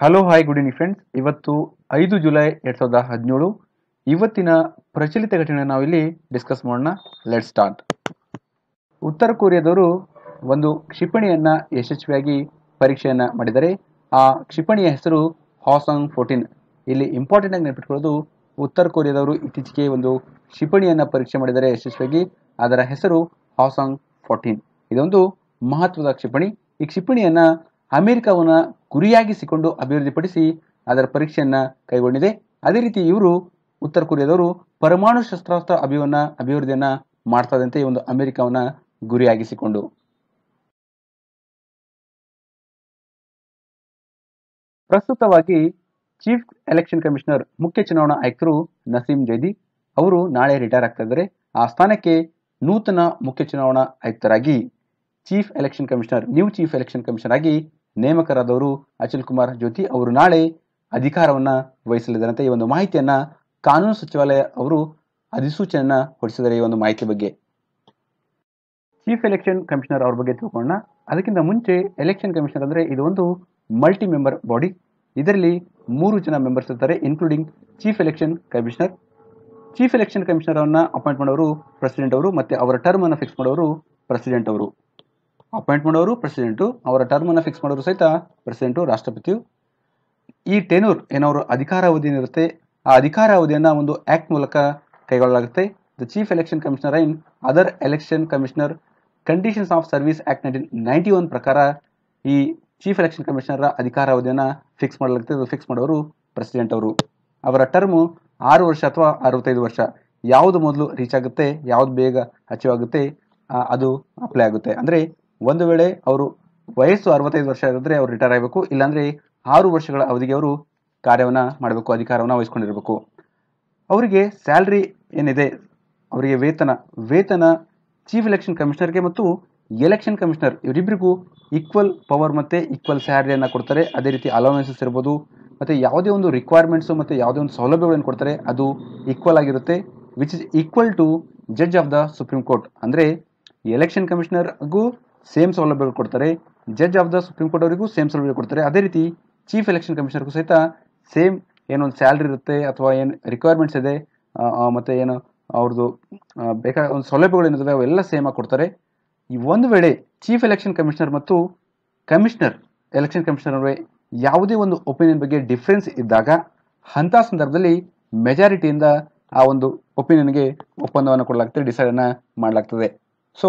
Hello hi good evening friends ಇವತ್ತು ಐದು July ಎರಡ್ ಸಾವಿರದ ಹದಿನೇಳು ಇವತ್ತಿನ ಪ್ರಚಲಿತ ಘಟನೆ ನಾವಿಲ್ಲಿ ಡಿಸ್ಕಸ್ ಮಾಡೋಣ ಲೆಟ್ ಸ್ಟಾರ್ಟ್ ಉತ್ತರ ಕೊರಿಯಾದವರು ಒಂದು ಕ್ಷಿಪಣಿಯನ್ನ ಯಶಸ್ವಿಯಾಗಿ ಪರೀಕ್ಷೆಯನ್ನ ಮಾಡಿದರೆ ಆ ಕ್ಷಿಪಣಿಯ ಹೆಸರು ಹಾಸಾಂಗ್ ಫೋರ್ಟೀನ್ ಇಲ್ಲಿ ಇಂಪಾರ್ಟೆಂಟ್ ಆಗಿ ನೆನಪಿಟ್ಕೊಳ್ಳೋದು ಉತ್ತರ ಕೊರಿಯಾದವರು ಇತ್ತೀಚೆಗೆ ಒಂದು ಕ್ಷಿಪಣಿಯನ್ನ ಪರೀಕ್ಷೆ ಮಾಡಿದರೆ ಯಶಸ್ವಿಯಾಗಿ ಅದರ ಹೆಸರು ಹಾಸಾಂಗ್ ಫೋರ್ಟೀನ್ ಇದೊಂದು ಮಹತ್ವದ ಕ್ಷಿಪಣಿ ಈ ಕ್ಷಿಪಣಿಯನ್ನ ಅಮೆರಿಕವನ್ನ ಗುರಿಯಾಗಿಸಿಕೊಂಡು ಅಭಿವೃದ್ಧಿಪಡಿಸಿ ಅದರ ಪರೀಕ್ಷೆಯನ್ನ ಕೈಗೊಂಡಿದೆ ಅದೇ ರೀತಿ ಇವರು ಉತ್ತರ ಕೊರಿಯಾದವರು ಪರಮಾಣು ಶಸ್ತ್ರಾಸ್ತ್ರ ಅಭಿವನ್ನ ಅಭಿವೃದ್ಧಿಯನ್ನ ಮಾಡ್ತಾ ಈ ಒಂದು ಅಮೆರಿಕವನ್ನ ಗುರಿಯಾಗಿಸಿಕೊಂಡು ಪ್ರಸ್ತುತವಾಗಿ ಚೀಫ್ ಎಲೆಕ್ಷನ್ ಕಮಿಷನರ್ ಮುಖ್ಯ ಚುನಾವಣಾ ಆಯುಕ್ತರು ನಸೀಂ ಜೈದಿ ಅವರು ನಾಳೆ ರಿಟೈರ್ ಆಗ್ತಾ ಇದ್ದಾರೆ ಆ ಸ್ಥಾನಕ್ಕೆ ನೂತನ ಮುಖ್ಯ ಚುನಾವಣಾ ಆಯುಕ್ತರಾಗಿ chief election commissioner new chief election commissioner ಆಗಿ ನೇಮಕರಾದವರು ಅಚಿಲ್ ಕುಮಾರ್ ಜ್ಯೋತಿ ಅವರು ನಾಳೆ ಅಧಿಕಾರವನ್ನು ವಹಿಸಲಿದ್ದಾರಂತೆ ಈ ಒಂದು ಮಾಹಿತಿಯನ್ನ ಕಾನೂನು ಸಚಿವಾಲಯ ಅವರು ಅಧಿಸೂಚನೆಯನ್ನ ಹೊರಡಿಸಿದ್ದಾರೆ ಈ ಒಂದು ಮಾಹಿತಿ ಬಗ್ಗೆ ಚೀಫ್ ಎಲೆಕ್ಷನ್ ಕಮಿಷನರ್ ಅವ್ರ ಬಗ್ಗೆ ತಿಳ್ಕೊಳ್ಳೋಣ ಅದಕ್ಕಿಂತ ಮುಂಚೆ ಎಲೆಕ್ಷನ್ ಕಮಿಷನರ್ ಅಂದ್ರೆ ಇದು ಒಂದು ಮಲ್ಟಿ ಮೆಂಬರ್ ಬಾಡಿ ಇದರಲ್ಲಿ ಮೂರು ಜನ ಮೆಂಬರ್ಸ್ ಇರ್ತಾರೆ including chief election commissioner chief election commissioner appoint ಮಾಡೋರು ಪ್ರೆಸಿಡೆಂಟ್ ಅವರು ಮತ್ತೆ ಅವರ ಟರ್ಮ್ ಅನ್ನು ಫಿಕ್ಸ್ ಮಾಡೋರು ಪ್ರೆಸಿಡೆಂಟ್ ಅವರು ಅಪಾಯಿಂಟ್ ಮಾಡೋರು ಪ್ರೆಸಿಡೆಂಟು ಅವರ ಟರ್ಮನ್ನು ಫಿಕ್ಸ್ ಮಾಡೋರು ಸಹಿತ ಪ್ರೆಸಿಡೆಂಟು ರಾಷ್ಟ್ರಪತಿಯು ಈ ಟೆನೂರ್ ಏನವರು ಏನಿರುತ್ತೆ ಆ ಅಧಿಕಾರ ಅವಧಿಯನ್ನು ಒಂದು ಆ್ಯಕ್ಟ್ ಮೂಲಕ ಕೈಗೊಳ್ಳಲಾಗುತ್ತೆ the chief election commissioner in other election commissioner conditions of service act nineteen ninety one ಪ್ರಕಾರ ಈ ಚೀಫ್ ಎಲೆಕ್ಷನ್ ಅಧಿಕಾರ ಅವಧಿಯನ್ನು ಫಿಕ್ಸ್ ಮಾಡಲಾಗುತ್ತೆ ಅದು ಫಿಕ್ಸ್ ಮಾಡೋರು ಪ್ರೆಸಿಡೆಂಟ್ ಅವರು ಅವರ ಟರ್ಮು ಆರು ವರ್ಷ ಅಥವಾ ಅರವತ್ತೈದು ವರ್ಷ ಯಾವುದು ಮೊದಲು ರೀಚ್ ಆಗುತ್ತೆ ಯಾವುದು ಬೇಗ ಅಚೀವ್ ಆಗುತ್ತೆ ಅದು ಅಪ್ಲೈ ಆಗುತ್ತೆ ಅಂದರೆ ಒಂದು ವೇಳೆ ಅವರು ವಯಸ್ಸು ಅರವತ್ತೈದು ವರ್ಷ ಆಗಿದ್ರೆ ಅವರು ರಿಟೈರ್ ಆಗಬೇಕು ಇಲ್ಲಾಂದರೆ ಆರು ವರ್ಷಗಳ ಅವಧಿಗೆ ಅವರು ಕಾರ್ಯವನ್ನು ಮಾಡಬೇಕು ಅಧಿಕಾರವನ್ನು ವಹಿಸ್ಕೊಂಡಿರಬೇಕು ಅವರಿಗೆ ಸ್ಯಾಲ್ರಿ ಏನಿದೆ ಅವರಿಗೆ ವೇತನ ವೇತನ ಚೀಫ್ ಎಲೆಕ್ಷನ್ ಕಮಿಷನರ್ಗೆ ಮತ್ತು ಎಲೆಕ್ಷನ್ ಕಮಿಷನರ್ ಇವರಿಬ್ಬರಿಗೂ ಈಕ್ವಲ್ ಪವರ್ ಮತ್ತು ಈಕ್ವಲ್ ಸ್ಯಾಲರಿಯನ್ನು ಕೊಡ್ತಾರೆ ಅದೇ ರೀತಿ ಅಲೋವೆನ್ಸಸ್ ಇರ್ಬೋದು ಮತ್ತು ಯಾವುದೇ ಒಂದು ರಿಕ್ವೈರ್ಮೆಂಟ್ಸು ಮತ್ತು ಯಾವುದೇ ಒಂದು ಸೌಲಭ್ಯಗಳನ್ನು ಕೊಡ್ತಾರೆ ಅದು ಈಕ್ವಲ್ ಆಗಿರುತ್ತೆ which is equal to judge of the supreme court ಅಂದರೆ ಎಲೆಕ್ಷನ್ ಕಮಿಷನರ್ಗೂ ಸೇಮ್ ಸೌಲಭ್ಯಗಳು ಕೊಡ್ತಾರೆ judge of the supreme court ಅವರಿಗೂ ಸೇಮ್ ಸೌಲಭ್ಯ ಕೊಡ್ತಾರೆ ಅದೇ ರೀತಿ ಚೀಫ್ ಎಲೆಕ್ಷನ್ ಕಮಿಷನರ್ಗೂ ಸಹಿತ ಸೇಮ್ ಏನೊಂದು ಸ್ಯಾಲ್ರಿ ಇರುತ್ತೆ ಅಥವಾ ಏನು ರಿಕ್ವೈರ್ಮೆಂಟ್ಸ್ ಇದೆ ಮತ್ತು ಏನು ಅವ್ರದ್ದು ಬೇಕಾದ ಒಂದು ಸೌಲಭ್ಯಗಳು ಏನಿದಾವೆ ಅವೆಲ್ಲ ಸೇಮ್ ಆಗಿ ಕೊಡ್ತಾರೆ ಈ ಒಂದು ವೇಳೆ ಚೀಫ್ ಎಲೆಕ್ಷನ್ ಕಮಿಷನರ್ ಮತ್ತು ಕಮಿಷನರ್ ಎಲೆಕ್ಷನ್ ಕಮಿಷನರ್ ಅವರೇ ಯಾವುದೇ ಒಂದು ಒಪಿನಿಯನ್ ಬಗ್ಗೆ ಡಿಫ್ರೆನ್ಸ್ ಇದ್ದಾಗ ಅಂಥ ಸಂದರ್ಭದಲ್ಲಿ ಮೆಜಾರಿಟಿಯಿಂದ ಆ ಒಂದು ಒಪಿನಿಯನ್ಗೆ ಒಪ್ಪಂದವನ್ನು ಕೊಡಲಾಗ್ತದೆ ಡಿಸೈಡನ್ನು ಮಾಡಲಾಗ್ತದೆ ಸೊ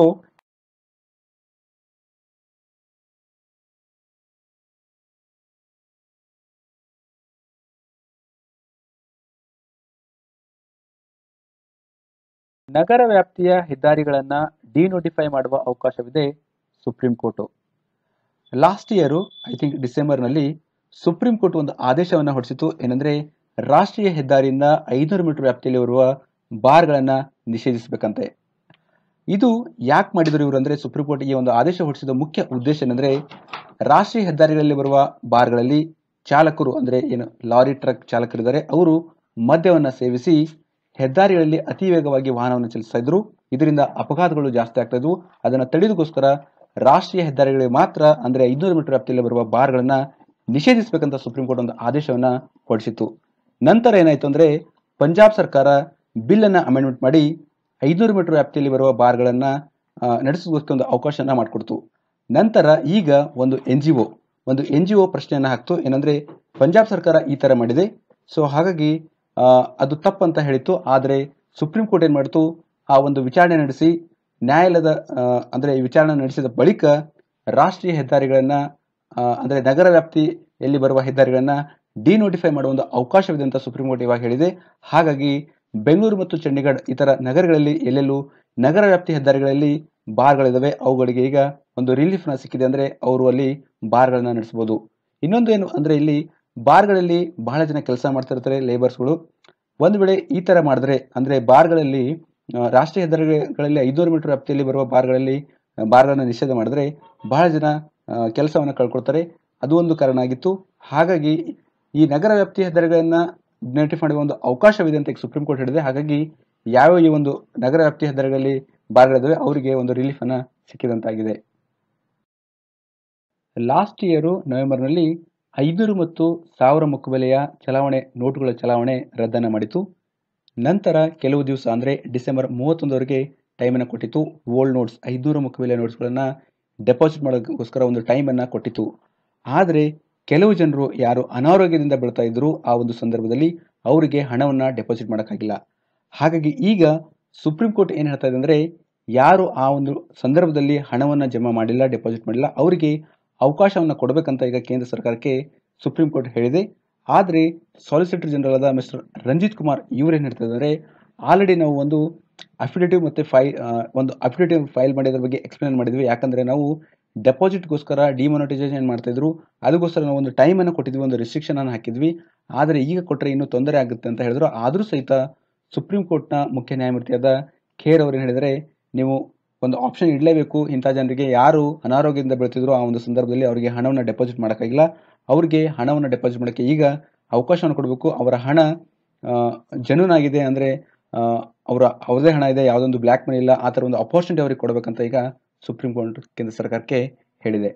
ನಗರ ವ್ಯಾಪ್ತಿಯ ಹೆದ್ದಾರಿಗಳನ್ನು ಡಿನೋಟಿಫೈ ಮಾಡುವ ಅವಕಾಶವಿದೆ supreme court last year I think ಡಿಸೆಂಬರ್ನಲ್ಲಿ ಸುಪ್ರೀಂ ಕೋರ್ಟ್ ಒಂದು ಆದೇಶವನ್ನು ಹೊರಡಿಸಿತು ಏನಂದ್ರೆ ರಾಷ್ಟ್ರೀಯ ಹೆದ್ದಾರಿಯಿಂದ ಐನೂರು ಮೀಟರ್ ವ್ಯಾಪ್ತಿಯಲ್ಲಿ ಬರುವ ಬಾರ್ಗಳನ್ನು ನಿಷೇಧಿಸಬೇಕಂತೆ ಇದು ಯಾಕೆ ಮಾಡಿದರು ಇವರು ಅಂದರೆ ಸುಪ್ರೀಂ ಕೋರ್ಟ್ ಈ ಒಂದು ಆದೇಶ ಹೊರಡಿಸಿದ ಮುಖ್ಯ ಉದ್ದೇಶ ಏನಂದರೆ ರಾಷ್ಟ್ರೀಯ ಹೆದ್ದಾರಿಗಳಲ್ಲಿ ಬರುವ ಬಾರ್ಗಳಲ್ಲಿ ಚಾಲಕರು ಅಂದರೆ ಏನು ಲಾರಿ ಟ್ರಕ್ ಚಾಲಕರಿದ್ದಾರೆ ಅವರು ಮದ್ಯವನ್ನು ಸೇವಿಸಿ ಹೆದ್ದಾರಿಗಳಲ್ಲಿ ಅತಿ ವೇಗವಾಗಿ ವಾಹನವನ್ನು ಚಲಿಸ್ತಾ ಇದ್ರು ಇದರಿಂದ ಅಪಘಾತಗಳು ಜಾಸ್ತಿ ಆಗ್ತಾ ಇದ್ವು ಅದನ್ನು ತಡೆಯೋದಕ್ಕೋಸ್ಕರ ರಾಷ್ಟ್ರೀಯ ಹೆದ್ದಾರಿಗಳಿಗೆ ಮಾತ್ರ ಅಂದರೆ ಐದುನೂರು ಮೀಟರ್ ವ್ಯಾಪ್ತಿಯಲ್ಲಿ ಬರುವ ಬಾರ್ಗಳನ್ನು ನಿಷೇಧಿಸಬೇಕಂತ ಸುಪ್ರೀಂ ಕೋರ್ಟ್ ಒಂದು ಆದೇಶವನ್ನು ಹೊರಡಿಸಿತ್ತು ನಂತರ ಏನಾಯಿತು ಅಂದರೆ ಪಂಜಾಬ್ ಸರ್ಕಾರ ಬಿಲ್ಲನ್ನು ಅಮೆಂಡ್ಮೆಂಟ್ ಮಾಡಿ ಐದುನೂರು ಮೀಟರ್ ವ್ಯಾಪ್ತಿಯಲ್ಲಿ ಬರುವ ಬಾರ್ಗಳನ್ನು ನಡೆಸೋದಕ್ಕೆ ಒಂದು ಅವಕಾಶನ ಮಾಡಿಕೊಡ್ತು ನಂತರ ಈಗ ಒಂದು ಎನ್ ಜಿ ಒ ಒಂದು ಎನ್ ಜಿ ಒ ಪ್ರಶ್ನೆಯನ್ನು ಹಾಕ್ತು ಏನಂದರೆ ಪಂಜಾಬ್ ಸರ್ಕಾರ ಈ ಥರ ಮಾಡಿದೆ ಸೊ ಹಾಗಾಗಿ ಅದು ತಪ್ಪಂತ ಹೇಳಿತ್ತು ಆದರೆ ಸುಪ್ರೀಂ ಕೋರ್ಟ್ ಏನು ಮಾಡಿತು ಆ ಒಂದು ವಿಚಾರಣೆ ನಡೆಸಿ ನ್ಯಾಯಾಲಯದ ಅಂದರೆ ವಿಚಾರಣೆ ನಡೆಸಿದ ಬಳಿಕ ರಾಷ್ಟ್ರೀಯ ಹೆದ್ದಾರಿಗಳನ್ನು ಅಂದರೆ ನಗರ ವ್ಯಾಪ್ತಿಯಲ್ಲಿ ಬರುವ ಹೆದ್ದಾರಿಗಳನ್ನು ಡಿನೋಟಿಫೈ ಮಾಡುವ ಒಂದು ಅವಕಾಶವಿದೆ ಅಂತ ಸುಪ್ರೀಂ ಕೋರ್ಟ್ ಇವಾಗ ಹೇಳಿದೆ ಹಾಗಾಗಿ ಬೆಂಗಳೂರು ಮತ್ತು ಚಂಡೀಗಢ ಇತರ ನಗರಗಳಲ್ಲಿ ಎಲ್ಲೆಲ್ಲೂ ನಗರ ವ್ಯಾಪ್ತಿ ಹೆದ್ದಾರಿಗಳಲ್ಲಿ ಬಾರ್ಗಳಿದ್ದಾವೆ ಅವುಗಳಿಗೆ ಈಗ ಒಂದು ರಿಲೀಫ್ನ ಸಿಕ್ಕಿದೆ ಅಂದರೆ ಅವರು ಅಲ್ಲಿ ಬಾರ್ಗಳನ್ನು ನಡೆಸಬಹುದು ಇನ್ನೊಂದು ಏನು ಅಂದರೆ ಇಲ್ಲಿ ಬಾರ್ಗಳಲ್ಲಿ ಬಹಳ ಜನ ಕೆಲಸ ಮಾಡ್ತಿರ್ತಾರೆ ಲೇಬರ್ಸ್ಗಳು ಒಂದು ವೇಳೆ ಈ ತರ ಮಾಡಿದ್ರೆ ಅಂದ್ರೆ ಬಾರ್ಗಳಲ್ಲಿ ರಾಷ್ಟ್ರೀಯ ಹೆದ್ದಾರಿಗಳಲ್ಲಿ ಐದುನೂರು ಮೀಟರ್ ವ್ಯಾಪ್ತಿಯಲ್ಲಿ ಬರುವ ಬಾರ್ಗಳಲ್ಲಿ ಬಾರ್ಗಳನ್ನು ನಿಷೇಧ ಮಾಡಿದ್ರೆ ಬಹಳ ಜನ ಕೆಲಸವನ್ನು ಕಳ್ಕೊಳ್ತಾರೆ ಅದು ಒಂದು ಕಾರಣ ಆಗಿತ್ತು ಹಾಗಾಗಿ ಈ ನಗರ ವ್ಯಾಪ್ತಿಯ ಹೆದ್ದಾರಿಗಳನ್ನ ನೋಟಿಫ್ ಮಾಡುವ ಒಂದು ಅವಕಾಶವಿದೆ ಅಂತ ಸುಪ್ರೀಂ ಕೋರ್ಟ್ ಹೇಳಿದೆ ಹಾಗಾಗಿ ಯಾವ ಈ ಒಂದು ನಗರ ವ್ಯಾಪ್ತಿಯ ಹೆದ್ದಾರಿಗಳಲ್ಲಿ ಬಾರ್ಗಳಿದ್ದಾವೆ ಅವರಿಗೆ ಒಂದು ರಿಲೀಫ್ ಅನ್ನ ಸಿಕ್ಕಿದಂತಾಗಿದೆ ಲಾಸ್ಟ್ ಇಯರು ನವೆಂಬರ್ನಲ್ಲಿ ಐನೂರು ಮತ್ತು ಸಾವಿರ ಮೊಕ್ಕಬೆಲೆಯ ಚಲಾವಣೆ ನೋಟುಗಳ ಚಲಾವಣೆ ರದ್ದನ್ನು ಮಾಡಿತು ನಂತರ ಕೆಲವು ದಿವಸ ಅಂದರೆ ಡಿಸೆಂಬರ್ ಮೂವತ್ತೊಂದವರೆಗೆ ಟೈಮನ್ನು ಕೊಟ್ಟಿತ್ತು ಓಲ್ಡ್ ನೋಟ್ಸ್ ಐದುನೂರು ಮೊಕ್ಕಬೆಲೆಯ ನೋಟ್ಸ್ಗಳನ್ನು ಡೆಪಾಸಿಟ್ ಮಾಡೋಕ್ಕೋಸ್ಕರ ಒಂದು ಟೈಮನ್ನು ಕೊಟ್ಟಿತ್ತು ಆದರೆ ಕೆಲವು ಜನರು ಯಾರು ಅನಾರೋಗ್ಯದಿಂದ ಬೀಳ್ತಾ ಇದ್ದರು ಆ ಒಂದು ಸಂದರ್ಭದಲ್ಲಿ ಅವರಿಗೆ ಹಣವನ್ನು ಡೆಪಾಸಿಟ್ ಮಾಡೋಕ್ಕಾಗಿಲ್ಲ ಹಾಗಾಗಿ ಈಗ ಸುಪ್ರೀಂ ಕೋರ್ಟ್ ಏನು ಹೇಳ್ತಾ ಇದೆ ಅಂದರೆ ಯಾರು ಆ ಒಂದು ಸಂದರ್ಭದಲ್ಲಿ ಹಣವನ್ನು ಜಮಾ ಮಾಡಿಲ್ಲ ಡೆಪಾಸಿಟ್ ಮಾಡಿಲ್ಲ ಅವರಿಗೆ ಅವಕಾಶವನ್ನು ಕೊಡಬೇಕಂತ ಈಗ ಕೇಂದ್ರ ಸರ್ಕಾರಕ್ಕೆ ಸುಪ್ರೀಂ ಕೋರ್ಟ್ ಹೇಳಿದೆ ಆದರೆ ಸಾಲಿಸಿಟರ್ ಜನರಲ್ ಆದ ಮಿಸ್ಟರ್ ರಂಜಿತ್ ಕುಮಾರ್ ಇವರೇನು ಹೇಳ್ತಾ ಇದ್ದಾರೆ ಆಲ್ರೆಡಿ ನಾವು ಒಂದು ಅಫಿಡೇಟಿವ್ ಮತ್ತು ಫೈ ಒಂದು ಅಫಿಡೇಟಿವ್ ಫೈಲ್ ಮಾಡಿದ್ರ ಬಗ್ಗೆ ಎಕ್ಸ್ಪ್ಲೇನ್ ಮಾಡಿದ್ವಿ ಯಾಕಂದರೆ ನಾವು ಡೆಪಾಸಿಟ್ಗೋಸ್ಕರ ಡಿಮೊನಟೈಸೇಷನ್ ಮಾಡ್ತಾಯಿದ್ರು ಅದಕ್ಕೋಸ್ಕರ ನಾವು ಒಂದು ಟೈಮನ್ನು ಕೊಟ್ಟಿದ್ವಿ ಒಂದು ರಿಸ್ಟ್ರಿಕ್ಷನನ್ನು ಹಾಕಿದ್ವಿ ಆದರೆ ಈಗ ಕೊಟ್ಟರೆ ಇನ್ನೂ ತೊಂದರೆ ಆಗುತ್ತೆ ಅಂತ ಹೇಳಿದ್ರು ಆದರೂ ಸಹಿತ ಸುಪ್ರೀಂ ಕೋರ್ಟ್ನ ಮುಖ್ಯ ನ್ಯಾಯಮೂರ್ತಿಯಾದ ಖೇರ್ ಏನು ಹೇಳಿದರೆ ನೀವು ಒಂದು ಆಪ್ಷನ್ ಇಡಲೇಬೇಕು ಇಂಥ ಜನರಿಗೆ ಯಾರು ಅನಾರೋಗ್ಯದಿಂದ ಬೆಳೆತಿದ್ರು ಆ ಒಂದು ಸಂದರ್ಭದಲ್ಲಿ ಅವರಿಗೆ ಹಣವನ್ನು ಡೆಪಾಸಿಟ್ ಮಾಡೋಕ್ಕಾಗಿಲ್ಲ ಅವ್ರಿಗೆ ಹಣವನ್ನು ಡೆಪಾಸಿಟ್ ಮಾಡೋಕ್ಕೆ ಈಗ ಅವಕಾಶವನ್ನು ಕೊಡಬೇಕು ಅವರ ಹಣ ಜನನಾಗಿದೆ ಅಂದರೆ ಅವರ ಅವ್ರದೇ ಹಣ ಇದೆ ಯಾವುದೊಂದು ಬ್ಲ್ಯಾಕ್ ಮನಿ ಇಲ್ಲ ಆ ಥರ ಒಂದು ಅಪರ್ಚುನಿಟಿ ಅವರಿಗೆ ಕೊಡಬೇಕಂತ ಈಗ ಸುಪ್ರೀಂ ಕೋರ್ಟ್ ಕೇಂದ್ರ ಸರ್ಕಾರಕ್ಕೆ ಹೇಳಿದೆ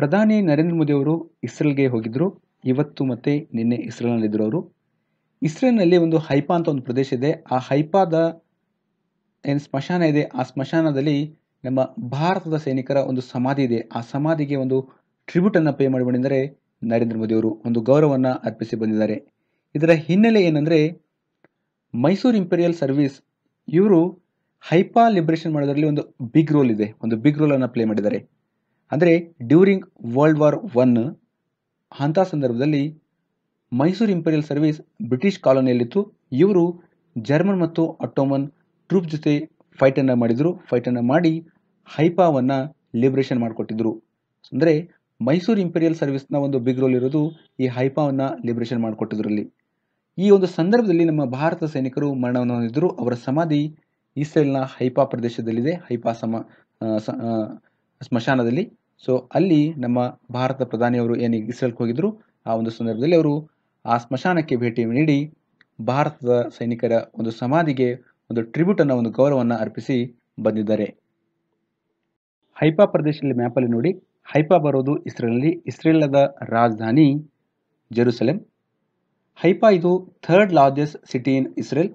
ಪ್ರಧಾನಿ ನರೇಂದ್ರ ಮೋದಿ ಅವರು ಇಸ್ರೇಲ್ಗೆ ಹೋಗಿದ್ದರು ಇವತ್ತು ಮತ್ತೆ ನಿನ್ನೆ ಇಸ್ರೇಲ್ನಲ್ಲಿದ್ದರು ಅವರು ಇಸ್ರೇಲ್ನಲ್ಲಿ ಒಂದು ಹೈಪಾ ಅಂತ ಒಂದು ಪ್ರದೇಶ ಇದೆ ಆ ಹೈಪಾದ ಏನು ಸ್ಮಶಾನ ಇದೆ ಆ ಸ್ಮಶಾನದಲ್ಲಿ ನಮ್ಮ ಭಾರತದ ಸೈನಿಕರ ಒಂದು ಸಮಾಧಿ ಇದೆ ಆ ಸಮಾಧಿಗೆ ಒಂದು ಟ್ರಿಬ್ಯೂಟನ್ನು ಪೇ ಮಾಡಿ ಬಂದಿದ್ದಾರೆ ನರೇಂದ್ರ ಅವರು ಒಂದು ಗೌರವವನ್ನು ಅರ್ಪಿಸಿ ಬಂದಿದ್ದಾರೆ ಇದರ ಹಿನ್ನೆಲೆ ಏನಂದರೆ ಮೈಸೂರು ಇಂಪೀರಿಯಲ್ ಸರ್ವಿಸ್ ಇವರು ಹೈಪಾ ಲಿಬ್ರೇಷನ್ ಮಾಡೋದರಲ್ಲಿ ಒಂದು ಬಿಗ್ ರೋಲ್ ಇದೆ ಒಂದು ಬಿಗ್ ರೋಲನ್ನು ಪ್ಲೇ ಮಾಡಿದ್ದಾರೆ ಅಂದರೆ ಡ್ಯೂರಿಂಗ್ ವರ್ಲ್ಡ್ ವಾರ್ ಒನ್ ಅಂಥ ಸಂದರ್ಭದಲ್ಲಿ ಮೈಸೂರು ಇಂಪೀರಿಯಲ್ ಸರ್ವಿಸ್ ಬ್ರಿಟಿಷ್ ಕಾಲೋನಿಯಲ್ಲಿತ್ತು ಇವರು ಜರ್ಮನ್ ಮತ್ತು ಅಟೋಮನ್ ಟ್ರೂಪ್ ಜೊತೆ ಫೈಟನ್ನು ಮಾಡಿದರು ಫೈಟನ್ನು ಮಾಡಿ ಹೈಪಾವನ್ನು ಲಿಬ್ರೇಷನ್ ಮಾಡಿಕೊಟ್ಟಿದ್ರು ಅಂದರೆ ಮೈಸೂರು ಇಂಪೀರಿಯಲ್ ಸರ್ವಿಸ್ನ ಒಂದು ಬಿಗ್ ರೋಲ್ ಇರೋದು ಈ ಹೈಪಾವನ್ನು ಲಿಬ್ರೇಷನ್ ಅಲ್ಲಿ ಈ ಒಂದು ಸಂದರ್ಭದಲ್ಲಿ ನಮ್ಮ ಭಾರತ ಸೈನಿಕರು ಮರಣವನ್ನು ಹೊಂದಿದ್ರು ಅವರ ಸಮಾಧಿ ಇಸ್ರೇಲ್ನ ಹೈಪಾ ಪ್ರದೇಶದಲ್ಲಿದೆ ಹೈಪಾ ಸಮ ಸ್ಮಶಾನದಲ್ಲಿ ಸೊ ಅಲ್ಲಿ ನಮ್ಮ ಭಾರತ ಪ್ರಧಾನಿಯವರು ಏನು ಇಸ್ರೇಲ್ಗೆ ಹೋಗಿದ್ರು ಆ ಒಂದು ಸಂದರ್ಭದಲ್ಲಿ ಅವರು ಆ ಸ್ಮಶಾನಕ್ಕೆ ಭೇಟಿ ನೀಡಿ ಭಾರತದ ಸೈನಿಕರ ಒಂದು ಸಮಾಧಿಗೆ ಒಂದು ಟ್ರಿಬ್ಯೂಟ್ ಅನ್ನೋ ಒಂದು ಗೌರವವನ್ನು ಅರ್ಪಿಸಿ ಬಂದಿದ್ದಾರೆ ಹೈಪಾ ಪ್ರದೇಶದಲ್ಲಿ ಮ್ಯಾಪಲ್ಲಿ ನೋಡಿ ಹೈಪಾ ಬರೋದು ಇಸ್ರೇಲ್ನಲ್ಲಿ ಇಸ್ರೇಲದ ರಾಜಧಾನಿ ಜೆರುಸಲೆಂ ಹೈಪಾ ಇದು third largest city in Israel